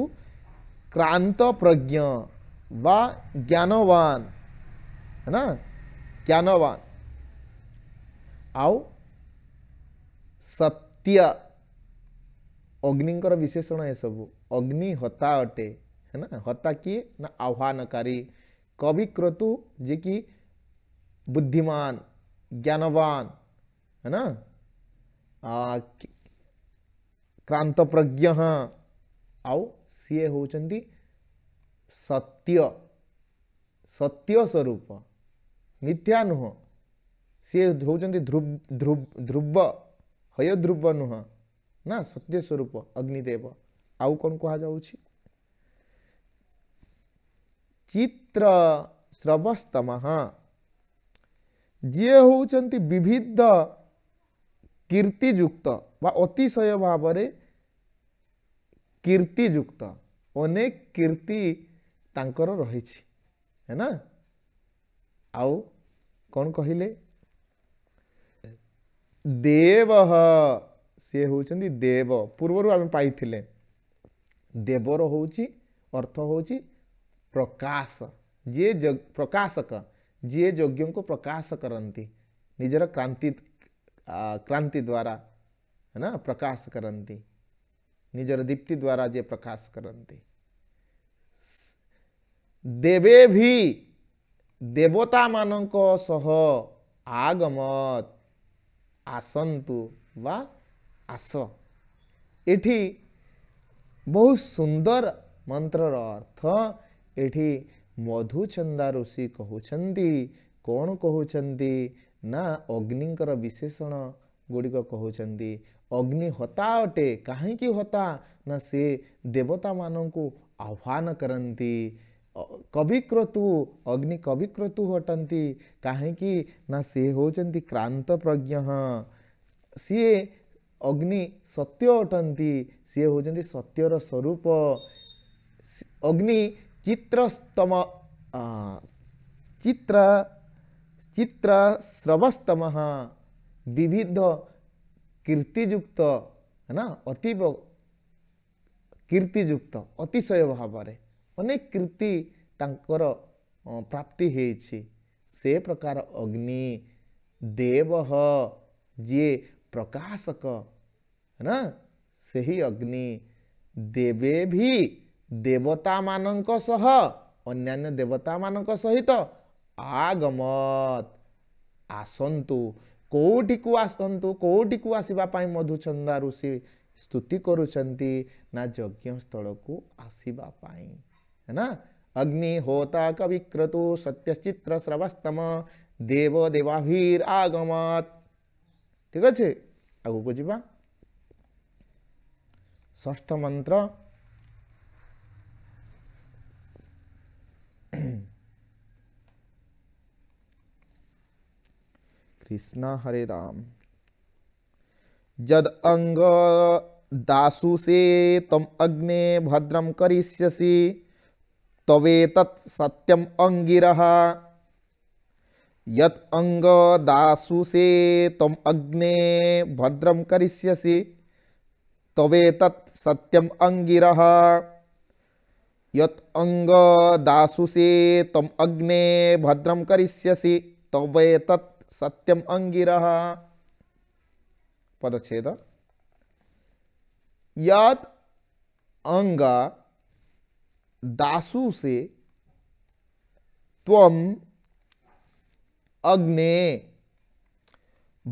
क्रांत प्रज्ञ व ज्ञानवान है ना ज्ञानवान आउ सत्य अग्नि विशेषण ये सब अग्नि हता अटे है ना हता किए ना आह्वानकारी कवि क्रतु जे कि बुद्धिमान ज्ञानवान है ना आ क्रांत प्रज्ञ आउ सीए हूँ सत्य सत्य स्वरूप मिथ्या नुह सी हूँ ध्रुव ध्रुव हय ध्रुव नुह ना सत्य स्वरूप अग्निदेव आउ कौन कह चित्र श्रवस्तम जी हूँ विविध कीर्तिजुक्त वतिशय भाव कीर्तिजुक्त अनेक कीर्ति ताकर रही है ना आउ कौन कहले देव सी हूँ देव पूर्वर आम पाई देवर हूँ अर्थ हूँ प्रकाश जी प्रकाशक जी यज्ञ को प्रकाश करती निजर क्रांति क्रांति द्वारा है ना प्रकाश करती निजर दीप्ति द्वारा जे प्रकाश करती देवे भी देवता मान आगमत आसंतु बा आस एठी बहुत सुंदर मंत्र अर्थ एठी मधुचंदा ऋषि कहते कौन कहते ना अग्नि विशेषण गुड़िक कहते अग्नि हता अटे कहीं हता ना से देवता मानक आह्वान करती कविक्रतु अग्नि कविक्रतु अटंती कहीं सी हूँ क्रांत प्रज्ञ सीए अग्नि सत्य अटंती सी हूँ सत्यर स्वरूप अग्नि चित्रस्तम चित्र चित्र स्रवस्तम विविध कीर्तिजुक्त है ना अति कीर्ति अतिशय भाव में ଅନେକ କୀର୍ତ୍ତି ତାଙ୍କର ପ୍ରାପ୍ତି ହେଇଛି ସେ ପ୍ରକାର ଅଗ୍ନି ଦେବହ ଯିଏ ପ୍ରକାଶକ ନା ସେହି ଅଗ୍ନି ଦେବେ ବି ଦେବତାମାନଙ୍କ ସହ ଅନ୍ୟାନ୍ୟ ଦେବତାମାନଙ୍କ ସହିତ ଆଗମତ ଆସନ୍ତୁ କେଉଁଠିକୁ ଆସନ୍ତୁ କେଉଁଠିକୁ ଆସିବା ପାଇଁ ମଧୁଚନ୍ଦା ଋଷି ସ୍ତୁତି କରୁଛନ୍ତି ନା ଯଜ୍ଞସ୍ଥଳକୁ ଆସିବା ପାଇଁ है ना अग्नि होता कवि क्रतु सत्यचित्र श्रवस्तम देव देवाभिर आगमत ठीक अच्छे আছে को जी ष्ठ मंत्र कृष्ण हरे राम जद अंग दासु से तम अग्ने भद्रम करिष्यसि तवेत सत्यम अंगिरः यत अंग दासुसे तम अग्ने भद्रम करिष्यसि तवेत सत्यम अंगिरः यत अंग दासुसे तम अग्ने भद्रम करिष्यसि तवेत सत्यम अंगिरः पदछेद यत अंगा दासु से त्वम अग्ने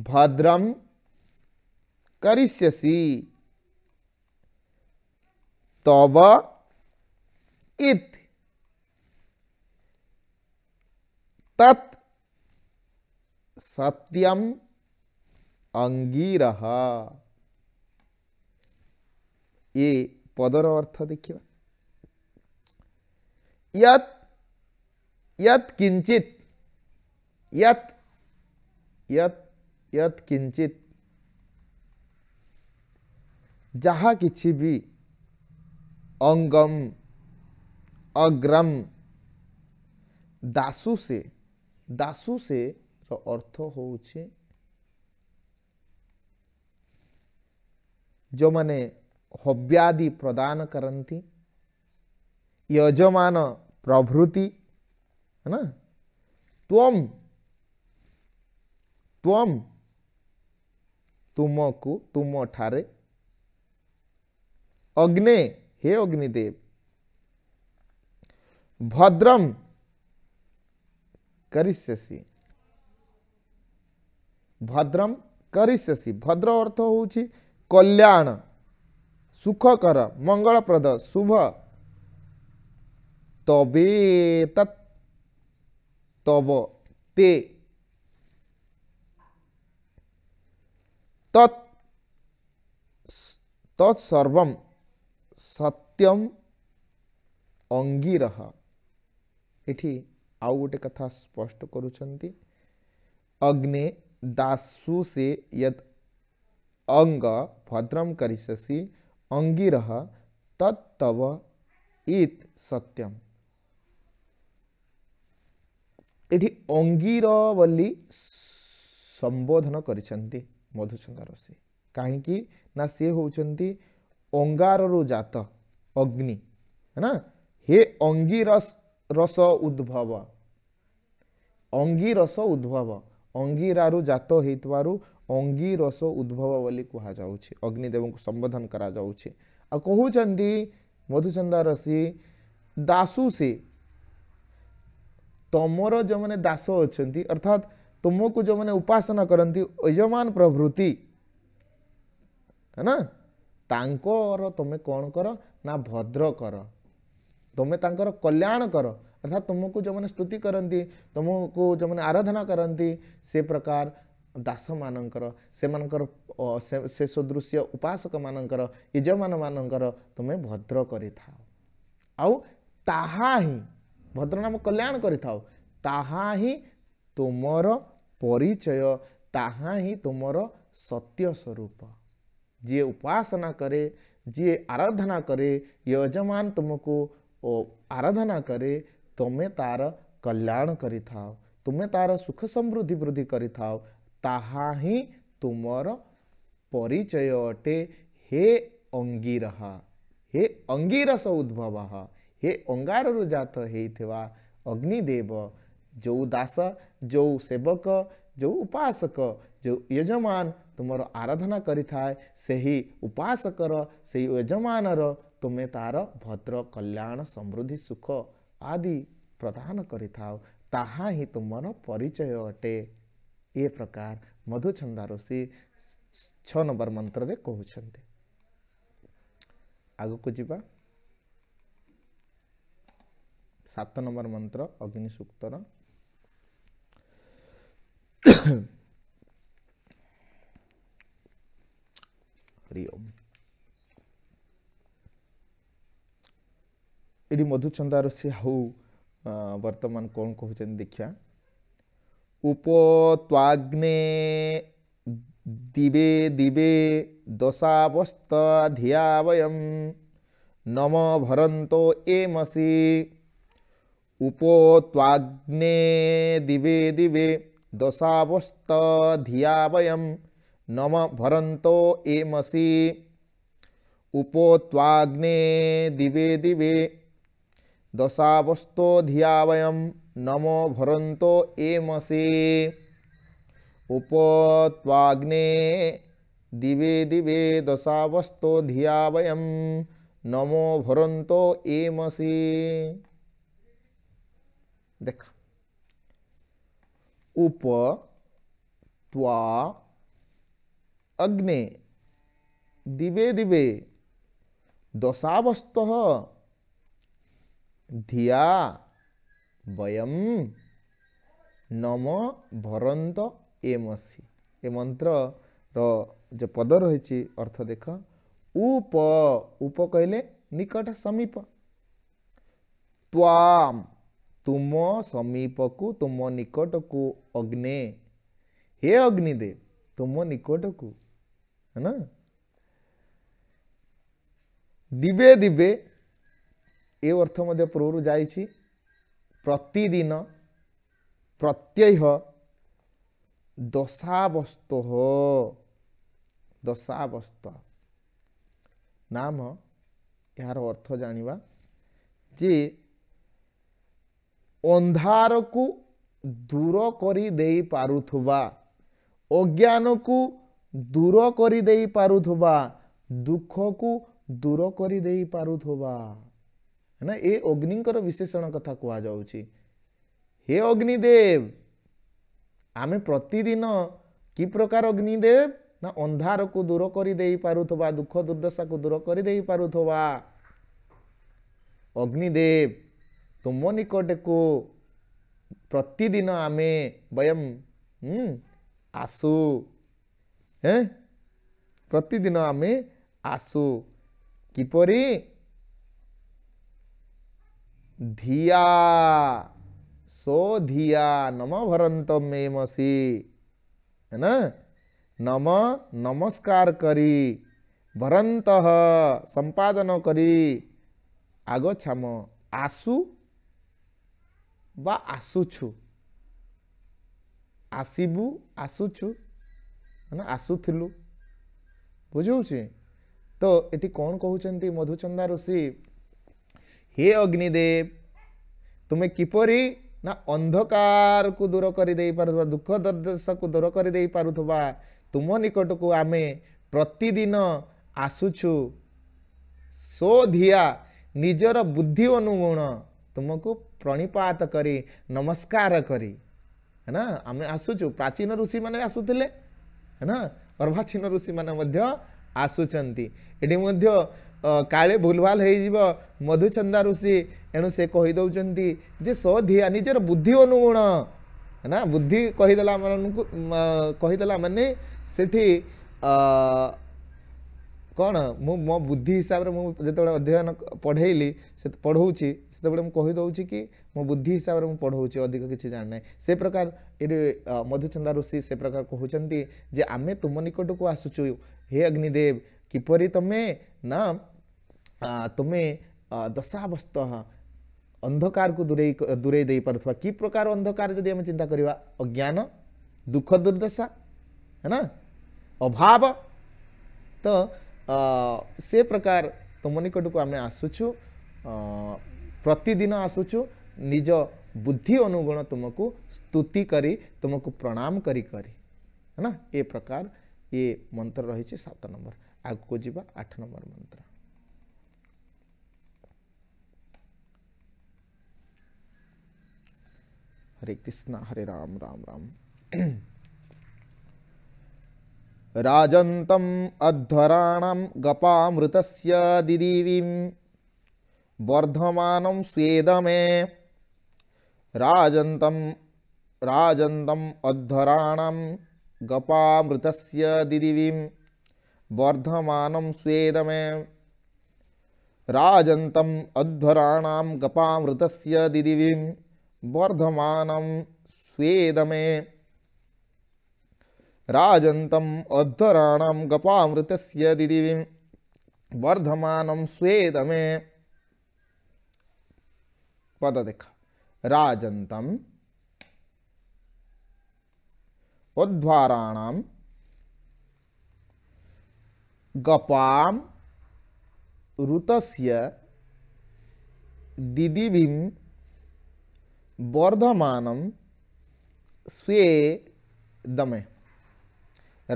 भद्रम करिष्यसी तब इत तत् सत्यम अंगीरह ये पदर अर्थ देखा यत यत किंचित यत यत यत किंचित जहाँ किसी भी अंगम अग्रम दासु से दासु से अर्थ हो जो मैने हव्यादि प्रदान करती यजमान प्रभृति है ना त्वम त्वम तुमको तुम ठारे अग्ने हे अग्निदेव भद्रम करिष्यसि भद्रम करिष्यसि भद्र अर्थ हो कल्याण सुखकर मंगलप्रद शुभ तबे तब ते तत् तत्सर्व सत्यम अंगी रह आउ गोटे कथा स्पष्ट अग्ने दासु से यद अंग भद्रम करी अंगी रह तत्व इत सत्यम ଏଠି ଅଙ୍ଗିର ବୋଲି ସମ୍ବୋଧନ କରିଛନ୍ତି ମଧୁଚନ୍ଦ୍ର ସେ କାହିଁକି ନା ସିଏ ହେଉଛନ୍ତି ଅଙ୍ଗାରରୁ ଜାତ ଅଗ୍ନି ହେନା ହେ ଅଙ୍ଗୀରସ ରସ ଉଦ୍ଭବ ଅଙ୍ଗୀରସ ଉଦ୍ଭବ ଅଙ୍ଗିରାରୁ ଜାତ ହେଇଥିବାରୁ ଅଙ୍ଗୀରସ ଉଦ୍ଭବ ବୋଲି କୁହାଯାଉଛି ଅଗ୍ନିଦେବଙ୍କୁ ସମ୍ବୋଧନ କରାଯାଉଛି ଆଉ କହୁଛନ୍ତି ମଧୁଚନ୍ଦ୍ର ରଷି ଦାସୁ ସେ तुमर जो मैंने दास अच्छा अर्थात तुमको जो मैंने उपासना करती अयमान प्रभृति है ना तांकर तुम्हें कौन कर ना भद्र कर तुम्हें कल्याण कर अर्थात तुमको जो मैंने स्तुति करती तुमको जो मैंने आराधना करती से प्रकार दास मानकर से से सदृश्य उपासक मानकर यजमान मानक तुम्हें भद्र कर ताहा भद्रनाम कल्याण करमर परिचय ताम सत्य स्वरूप जी उपासना करे जी आराधना करे यजमान तुमको ओ आराधना करे तुम्हें तार कल्याण करमें तार सुख समृद्धि वृद्धि करमर परिचय अटे हे अंगीर हे अंगीरस उद्भव ହେ ଅଙ୍ଗାରରୁ ଜାତ ହେଇଥିବା ଅଗ୍ନିଦେବ ଯେଉଁ ଦାସ ଯେଉଁ ସେବକ ଯେଉଁ ଉପାସକ ଯେଉଁ ୟଜମାନ ତୁମର ଆରାଧନା କରିଥାଏ ସେହି ଉପାସକର ସେହି ୟଜମାନର ତୁମେ ତା'ର ଭଦ୍ର କଲ୍ୟାଣ ସମୃଦ୍ଧି ସୁଖ ଆଦି ପ୍ରଦାନ କରିଥାଉ ତାହା ହିଁ ତୁମର ପରିଚୟ ଅଟେ ଏ ପ୍ରକାର ମଧୁଛନ୍ଦା ଋଷି ଛଅ ନମ୍ବର ମନ୍ତ୍ରରେ କହୁଛନ୍ତି ଆଗକୁ ଯିବା सात नंबर मंत्र अग्नि सूक्तर हरिओम ये ऋषि हाउ वर्तमान कौन कह देखिया उपत्वाग्ने दिवे दिवे दशावस्त धिया नम भरत एमसी उपो त्वाग्ने दिवे दिवे दशावस्थो धिया वयं नमो भरन्तो एमसि उपो त्वाग्ने दिवे दिवे धिया वयं नमो भरन्तो एमसि उपो त्वाग्ने दिवे दिवे धिया वयं नमो भरन्तो एमसि देख उप त्वा अग्ने दिवे दिवे दशावस्त धिया वयम नम भरत एमसी ए मंत्र जो पद रही अर्थ देख उप उप कहले निकट समीप त्वाम ତୁମ ସମୀପକୁ ତୁମ ନିକଟକୁ ଅଗ୍ନେ ହେ ଅଗ୍ନିଦେବ ତୁମ ନିକଟକୁ ହଁ ଦିବେ ଦିବେ ଏ ଅର୍ଥ ମଧ୍ୟ ପୂର୍ବରୁ ଯାଇଛି ପ୍ରତିଦିନ ପ୍ରତ୍ୟୟ ଦଶାବସ୍ତ ଦଶାବସ୍ତ ନାମ ଏହାର ଅର୍ଥ ଜାଣିବା ଯେ ଅନ୍ଧାରକୁ ଦୂର କରିଦେଇପାରୁଥିବା ଅଜ୍ଞାନକୁ ଦୂର କରିଦେଇପାରୁଥିବା ଦୁଃଖକୁ ଦୂର କରିଦେଇପାରୁଥିବା ନା ଏ ଅଗ୍ନିଙ୍କର ବିଶେଷଣ କଥା କୁହାଯାଉଛି ହେ ଅଗ୍ନିଦେବ ଆମେ ପ୍ରତିଦିନ କି ପ୍ରକାର ଅଗ୍ନିଦେବ ନା ଅନ୍ଧାରକୁ ଦୂର କରିଦେଇପାରୁଥିବା ଦୁଃଖ ଦୁର୍ଦ୍ଦଶାକୁ ଦୂର କରିଦେଇପାରୁଥିବା ଅଗ୍ନିଦେବ ତୁମ ନିକଟକୁ ପ୍ରତିଦିନ ଆମେ ବୟମ୍ ଆସୁ ଏ ପ୍ରତିଦିନ ଆମେ ଆସୁ କିପରି ଧିଆ ସୋ ଧିଆ ନମ ଭରନ୍ତ ମେ ମସି ହେନା ନମ ନମସ୍କାର କରି ଭରନ୍ତ ସମ୍ପାଦନ କରି ଆଗଛାମ ଆସୁ ବା ଆସୁଛୁ ଆସିବୁ ଆସୁଛୁ ମାନେ ଆସୁଥିଲୁ ବୁଝଉଛି ତ ଏଠି କ'ଣ କହୁଛନ୍ତି ମଧୁଚନ୍ଦା ଋଷି ହେ ଅଗ୍ନିଦେବ ତୁମେ କିପରି ନା ଅନ୍ଧକାରକୁ ଦୂର କରିଦେଇପାରୁଥିବା ଦୁଃଖ ଦୁର୍ଦ୍ଦଶାକୁ ଦୂର କରିଦେଇପାରୁଥିବା ତୁମ ନିକଟକୁ ଆମେ ପ୍ରତିଦିନ ଆସୁଛୁ ସୋ ଧିଆ ନିଜର ବୁଦ୍ଧି ଅନୁଗୁଣ ତୁମକୁ प्रणिपात କରି ନମସ୍କାର କରି है ना आम आसुचु प्राचीन ऋषि मैंने आसूले है ना अर्वाचीन ऋषि मैंने आसुंट ये काले भूलभाल हो मधुचंदा ऋषि एणु से कहीदे सधिया निजर बुद्धि अनुगुण है ना बुद्धि कहीदेला कहीदेला मान से कौन मु मो बुद्धि हिसाब से मुझे अध्ययन पढ़ेली से से कहीदे कि मो बुद्धि हिसाब से मुझे पढ़ाऊँ अधिक किसी जाने ना से प्रकार ये मधुचंदा ऋषि से प्रकार कहते आम तुम निकट को आसुचु हे अग्निदेव किपर तुम ना तुम्हें दशावस्त अंधकार को दूरे दूरे दे पार कि प्रकार अंधकार जब आम चिंता करवा अज्ञान दुख दुर्दशा है ना अभाव तो आ, से प्रकार तुम निकट को आम आसुचु प्रतिदिन आसुचु निज बुद्धि अनुगुण तुमको स्तुति करी तुमको प्रणाम करी करी है ना ये प्रकार ये मंत्र रही सात नंबर आग को जी आठ नंबर मंत्र हरे कृष्णा हरे राम राम राम राजन्तम् अध्वराणां गपामृतस्य दिदीवीं वर्धमानं स्वेदमे राजन्तं राजन्तम् अध्वराणं गपामृतस्य दिदिवीं वर्धमानं स्वेदमे राजन्तम् अध्वराणां गपामृतस्य दिदिवीं वर्धमानं स्वेदमे राजन्तं अध्वराणां गपामृतस्य दिदिवीं वर्धमानं स्वेदमे पद वदति राजन्तम् उद्वाराणां गपाम ऋतस्य दिदिभिं वर्धमानं स्वे दमे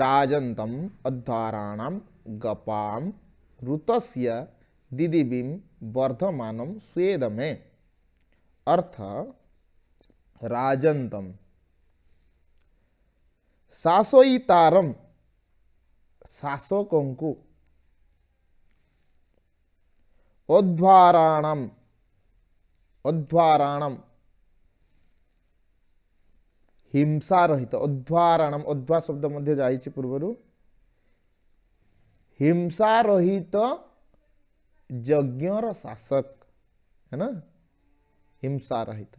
राजन्तम् अध्वाराणां गपां ऋतस्य दिदिभिं वर्धमानं स्वेदमे अर्थ राजंतम शासोईतारम शासकों को उद्वाराणम उद्वाराणम हिंसा रहित उद्वाराणम उद्वा शब्द मध्य जाइए पूर्वर हिंसा रहित यज्ञर शासक है ना हिंसा रहित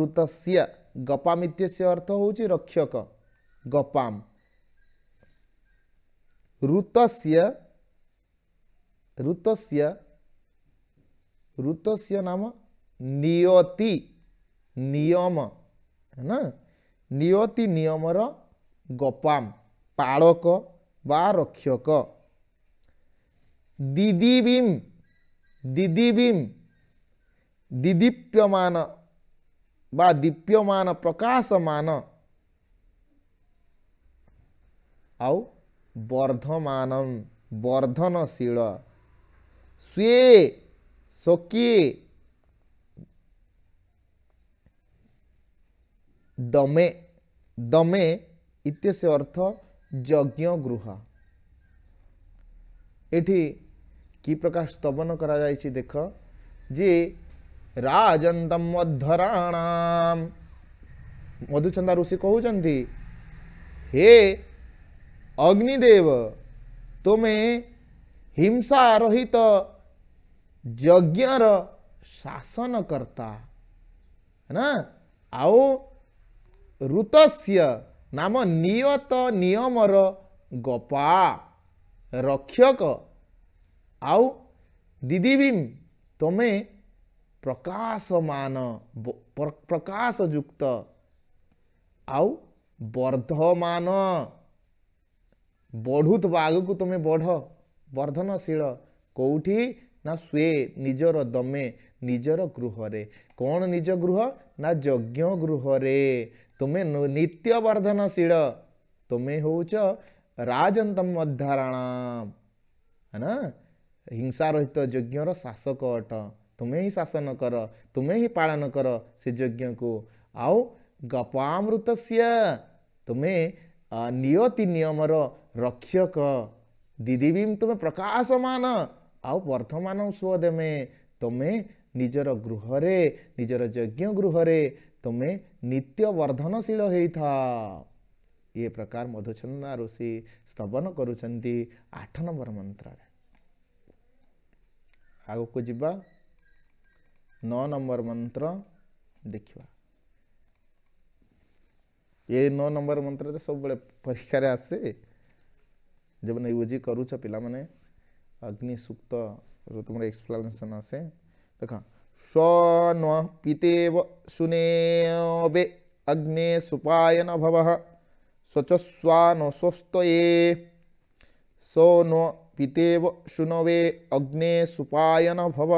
ऋतस्या गपाम अर्थ हौ रक्षक गपाम ऋतस्य ऋतस्य नाम नियति नियम ना नियति नियम र गपाम रक्षक बाक दिम् दिदीप्यमान व दीप्यमान प्रकाशमान आउ वर्धमान वर्धनशील स्वे स्वके दमे दमे इत्यस्य अर्थ यज्ञ गृह एठी की प्रकार स्तवन करा देख जी राजंतमराणाम मधुचंदा ऋषि कहते हे अग्निदेव तुम्हें हिंसा रहित तो यज्ञर शासनकर्ता है आओ ऋतस्य नाम नियत नियमर गपा रक्षक आओ दीदी भी तुम्हें ପ୍ରକାଶମାନ ପ୍ରକାଶଯୁକ୍ତ ଆଉ ବର୍ଦ୍ଧମାନ ବଢ଼ୁଥିବା ଆଗକୁ ତୁମେ ବଢ଼ ବର୍ଦ୍ଧନଶୀଳ କେଉଁଠି ନା ସ୍ୱେ ନିଜର ଦମେ ନିଜର ଗୃହରେ କ'ଣ ନିଜ ଗୃହ ନା ଯଜ୍ଞ ଗୃହରେ ତୁମେ ନିତ୍ୟ ବର୍ଦ୍ଧନଶୀଳ ତୁମେ ହେଉଛ ରାଜନ୍ତମ ମଧ୍ୟାରଣ ହିଂସା ରହିତ ଯଜ୍ଞର ଶାସକ ଅଟ ତୁମେ ହିଁ ଶାସନ କର ତୁମେ ହିଁ ପାଳନ କର ସେ ଯଜ୍ଞକୁ ଆଉ ଗପାମୃତ ସିଏ ତୁମେ ନିୟତି ନିୟମର ରକ୍ଷକ ଦିଦି ବି ତୁମେ ପ୍ରକାଶମାନ ଆଉ ବର୍ଦ୍ଧମାନ ସୁଅ ଦେମେ ତୁମେ ନିଜର ଗୃହରେ ନିଜର ଯଜ୍ଞ ଗୃହରେ ତୁମେ ନିତ୍ୟ ବର୍ଦ୍ଧନଶୀଳ ହେଇଥାଅ ଏ ପ୍ରକାର ମଧୁଚନ୍ଦା ଋଷି ସ୍ତବନ କରୁଛନ୍ତି ଆଠ ନମ୍ବର ମନ୍ତ୍ରରେ ଆଗକୁ ଯିବା नौ नंबर मंत्र देखा ये नौ नंबर मंत्र तो सब बड़े परीक्षा आसे जब मैंने यूज करूच पिला माने अग्नि सूक्त रो तुम एक्सप्लेनेशन आसे देख स्व न सुने वे अग्ने सुपायन भव स्वचस्वा न स्वस्तये सो न सुनो वे अग्ने सुपायन भव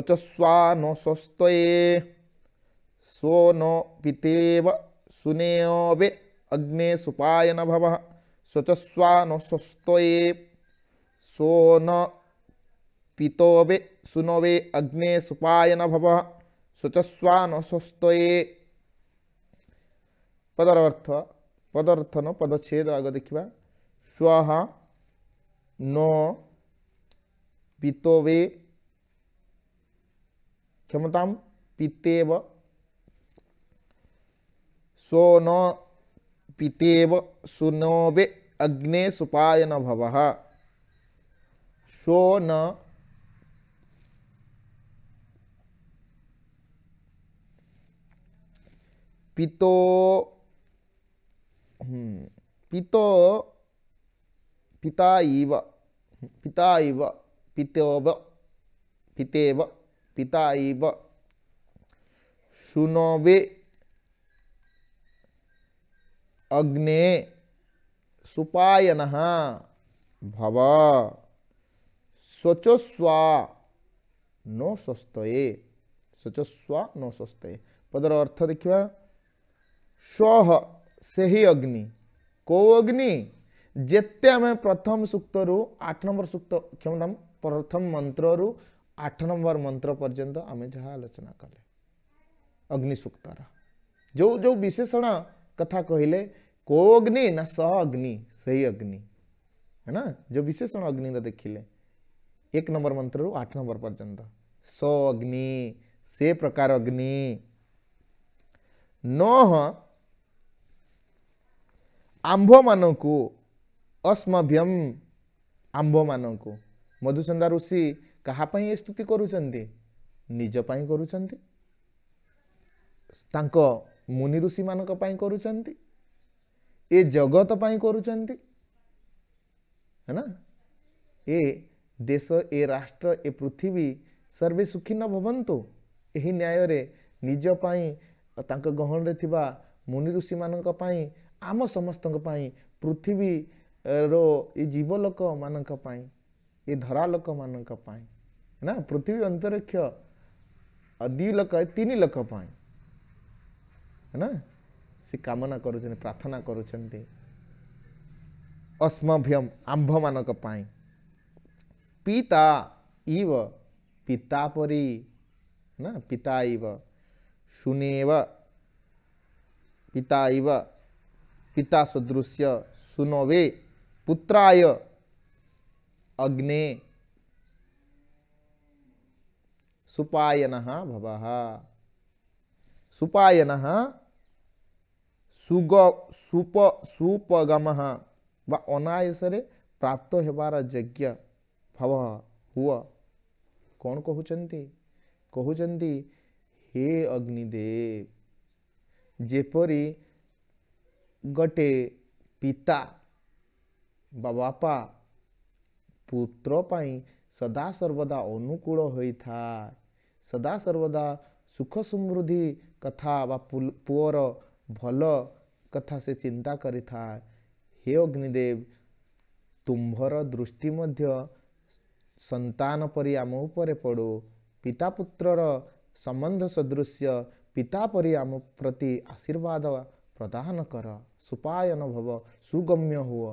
स्वस्त सो नो पितेव वे अग्ने सुपायन भव न पितो वे सुनो वे अग्ने सुपायन भव स्वचस्वानो स्वस्त्वये पदरर्थ न पदछेद आग देखा स्व नो वे क्षमता पितेव सो न पितेव सुनोबे अग्ने सुपायन भव सो न पितो हम्म, पितो पिता इव पिता इव पितेव पितेव पिता इव सुनोवे अग्ने सुपायन भव स्वचस्वा नो स्वस्थये स्वचस्वा नो स्वस्थये पदर अर्थ देखा स्वह से ही अग्नि को अग्नि जेते आम प्रथम सूक्त रु आठ नंबर सूक्त क्षमता प्रथम मंत्रु आठ नंबर मंत्र पर्यंत आम जहाँ आलोचना कले अग्निशूक्तर जो जो विशेषण कथा कहले को अग्नि ना स अग्नि से अग्नि है ना जो विशेषण अग्नि देखिले एक नंबर मंत्र रु आठ नंबर पर्यंत स अग्नि से प्रकार अग्नि न आंभ मान को अस्मभ्यम आंभ मान को मधुचंदा ऋषि କାହା ପାଇଁ ଏ ସ୍ତୁତି କରୁଛନ୍ତି ନିଜ ପାଇଁ କରୁଛନ୍ତି ତାଙ୍କ ମୁନି ଋଷିମାନଙ୍କ ପାଇଁ କରୁଛନ୍ତି ଏ ଜଗତ ପାଇଁ କରୁଛନ୍ତି ହେନା ଏ ଦେଶ ଏ ରାଷ୍ଟ୍ର ଏ ପୃଥିବୀ ସର୍ବେ ସୁଖୀ ନ ଭବନ୍ତୁ ଏହି ନ୍ୟାୟରେ ନିଜ ପାଇଁ ତାଙ୍କ ଗହଣରେ ଥିବା ମୁନି ଋଷିମାନଙ୍କ ପାଇଁ ଆମ ସମସ୍ତଙ୍କ ପାଇଁ ପୃଥିବୀର ଏ ଜୀବ ଲୋକମାନଙ୍କ ପାଇଁ ଏ ଧରା ଲୋକମାନଙ୍କ ପାଇଁ है ना पृथ्वी अंतरिक्ष दुलक तीन लक है ना सी कामना कर प्रार्थना करुँच आंभ मान पिता इव पितापरी है ना पिता इव सुनेव पिता इव पिता सदृश्य सुनोवे पुत्राय अग्ने सुपायन भव सुपायन सुग सुप सुपगम प्राप्त होवार यज्ञ भव हुआ कौन कहते कहते हे अग्निदेव जेपरी गटे पिता बापा पुत्र सदा सर्वदा अनुकूल होता है ସଦାସର୍ବଦା ସୁଖ ସମୃଦ୍ଧି କଥା ବା ପୁଅର ଭଲ କଥା ସେ ଚିନ୍ତା କରିଥାଏ ହେ ଅଗ୍ନିଦେବ ତୁମ୍ଭର ଦୃଷ୍ଟି ମଧ୍ୟ ସନ୍ତାନ ପରି ଆମ ଉପରେ ପଡ଼ୁ ପିତା ପୁତ୍ରର ସମ୍ବନ୍ଧ ସଦୃଶ୍ୟ ପିତା ପରି ଆମ ପ୍ରତି ଆଶୀର୍ବାଦ ପ୍ରଦାନ କର ସୁପାୟନ ଭବ ସୁଗମ୍ୟ ହୁଅ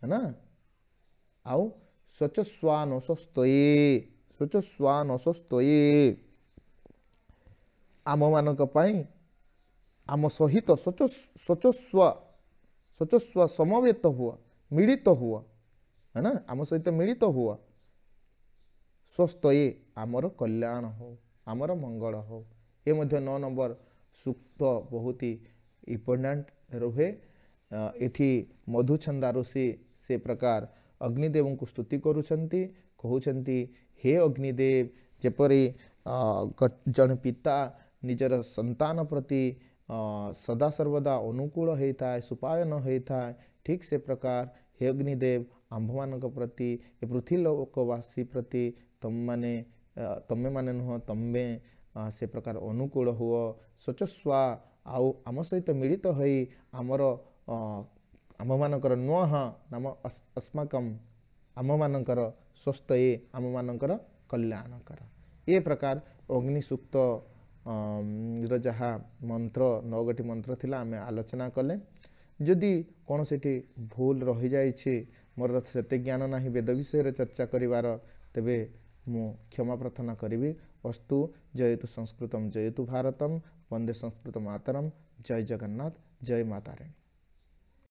ହେନା ଆଉ ସ୍ୱଚ୍ଛ ସ୍ୱାନ ସ୍ୱସ୍ତୟୀ ବୁଝୁଛ आम मानी आम सहित ଆମ ସହିତ स्व ସଚସ୍ୱ स्व ସମବେତ हुआ ମିଳିତ हुआ है ना आम सहित मिलित हुआ स्वस्थ ये आमर कल्याण हो आमर मंगल हो ये मध्य नौ नंबर सूक्त बहुत ही इम्पोर्टाट रुहे ये मधुछंदा ऋषि से प्रकार अग्निदेव को स्तुति करुँच कहते ହେ ଅଗ୍ନିଦେବ ଯେପରି ଜଣେ ପିତା ନିଜର ସନ୍ତାନ ପ୍ରତି ସଦାସର୍ବଦା ଅନୁକୂଳ ହୋଇଥାଏ ସୁପାୟନ ହୋଇଥାଏ ଠିକ୍ ସେ ପ୍ରକାର ହେ ଅଗ୍ନିଦେବ ଆମ୍ଭମାନଙ୍କ ପ୍ରତି ଏ ପୃଥିବୀ ଲୋକବାସୀ ପ୍ରତି ତମମାନେ ତମେମାନେ ନୁହଁ ତମେ ସେ ପ୍ରକାର ଅନୁକୂଳ ହୁଅ ସ୍ୱଚ୍ଛସ୍ୱା ଆଉ ଆମ ସହିତ ମିଳିତ ହୋଇ ଆମର ଆମ୍ଭମାନଙ୍କର ନୂଆ ନାମ ଅସ୍ମାକମ୍ ଆମମାନଙ୍କର ସ୍ୱସ୍ଥ ଏ ଆମମାନଙ୍କର କଲ୍ୟାଣକର ଏ ପ୍ରକାର ଅଗ୍ନିସୂକ୍ତ ର ଯାହା ମନ୍ତ୍ର ନଅଗୋଟି ମନ୍ତ୍ର ଥିଲା ଆମେ ଆଲୋଚନା କଲେ ଯଦି କୌଣସିଠି ଭୁଲ ରହିଯାଇଛି ମୋର ସେତେ ଜ୍ଞାନ ନାହିଁ ବେଦ ବିଷୟରେ ଚର୍ଚ୍ଚା କରିବାର ତେବେ ମୁଁ କ୍ଷମା ପ୍ରାର୍ଥନା କରିବି ଅସ୍ତୁ ଜୟତୁ ସଂସ୍କୃତମ୍ ଜୟତୁ ଭାରତମ୍ ବନ୍ଦେ ସଂସ୍କୃତ ମାତରମ୍ ଜୟ ଜଗନ୍ନାଥ ଜୟ ମାତାରାଣୀ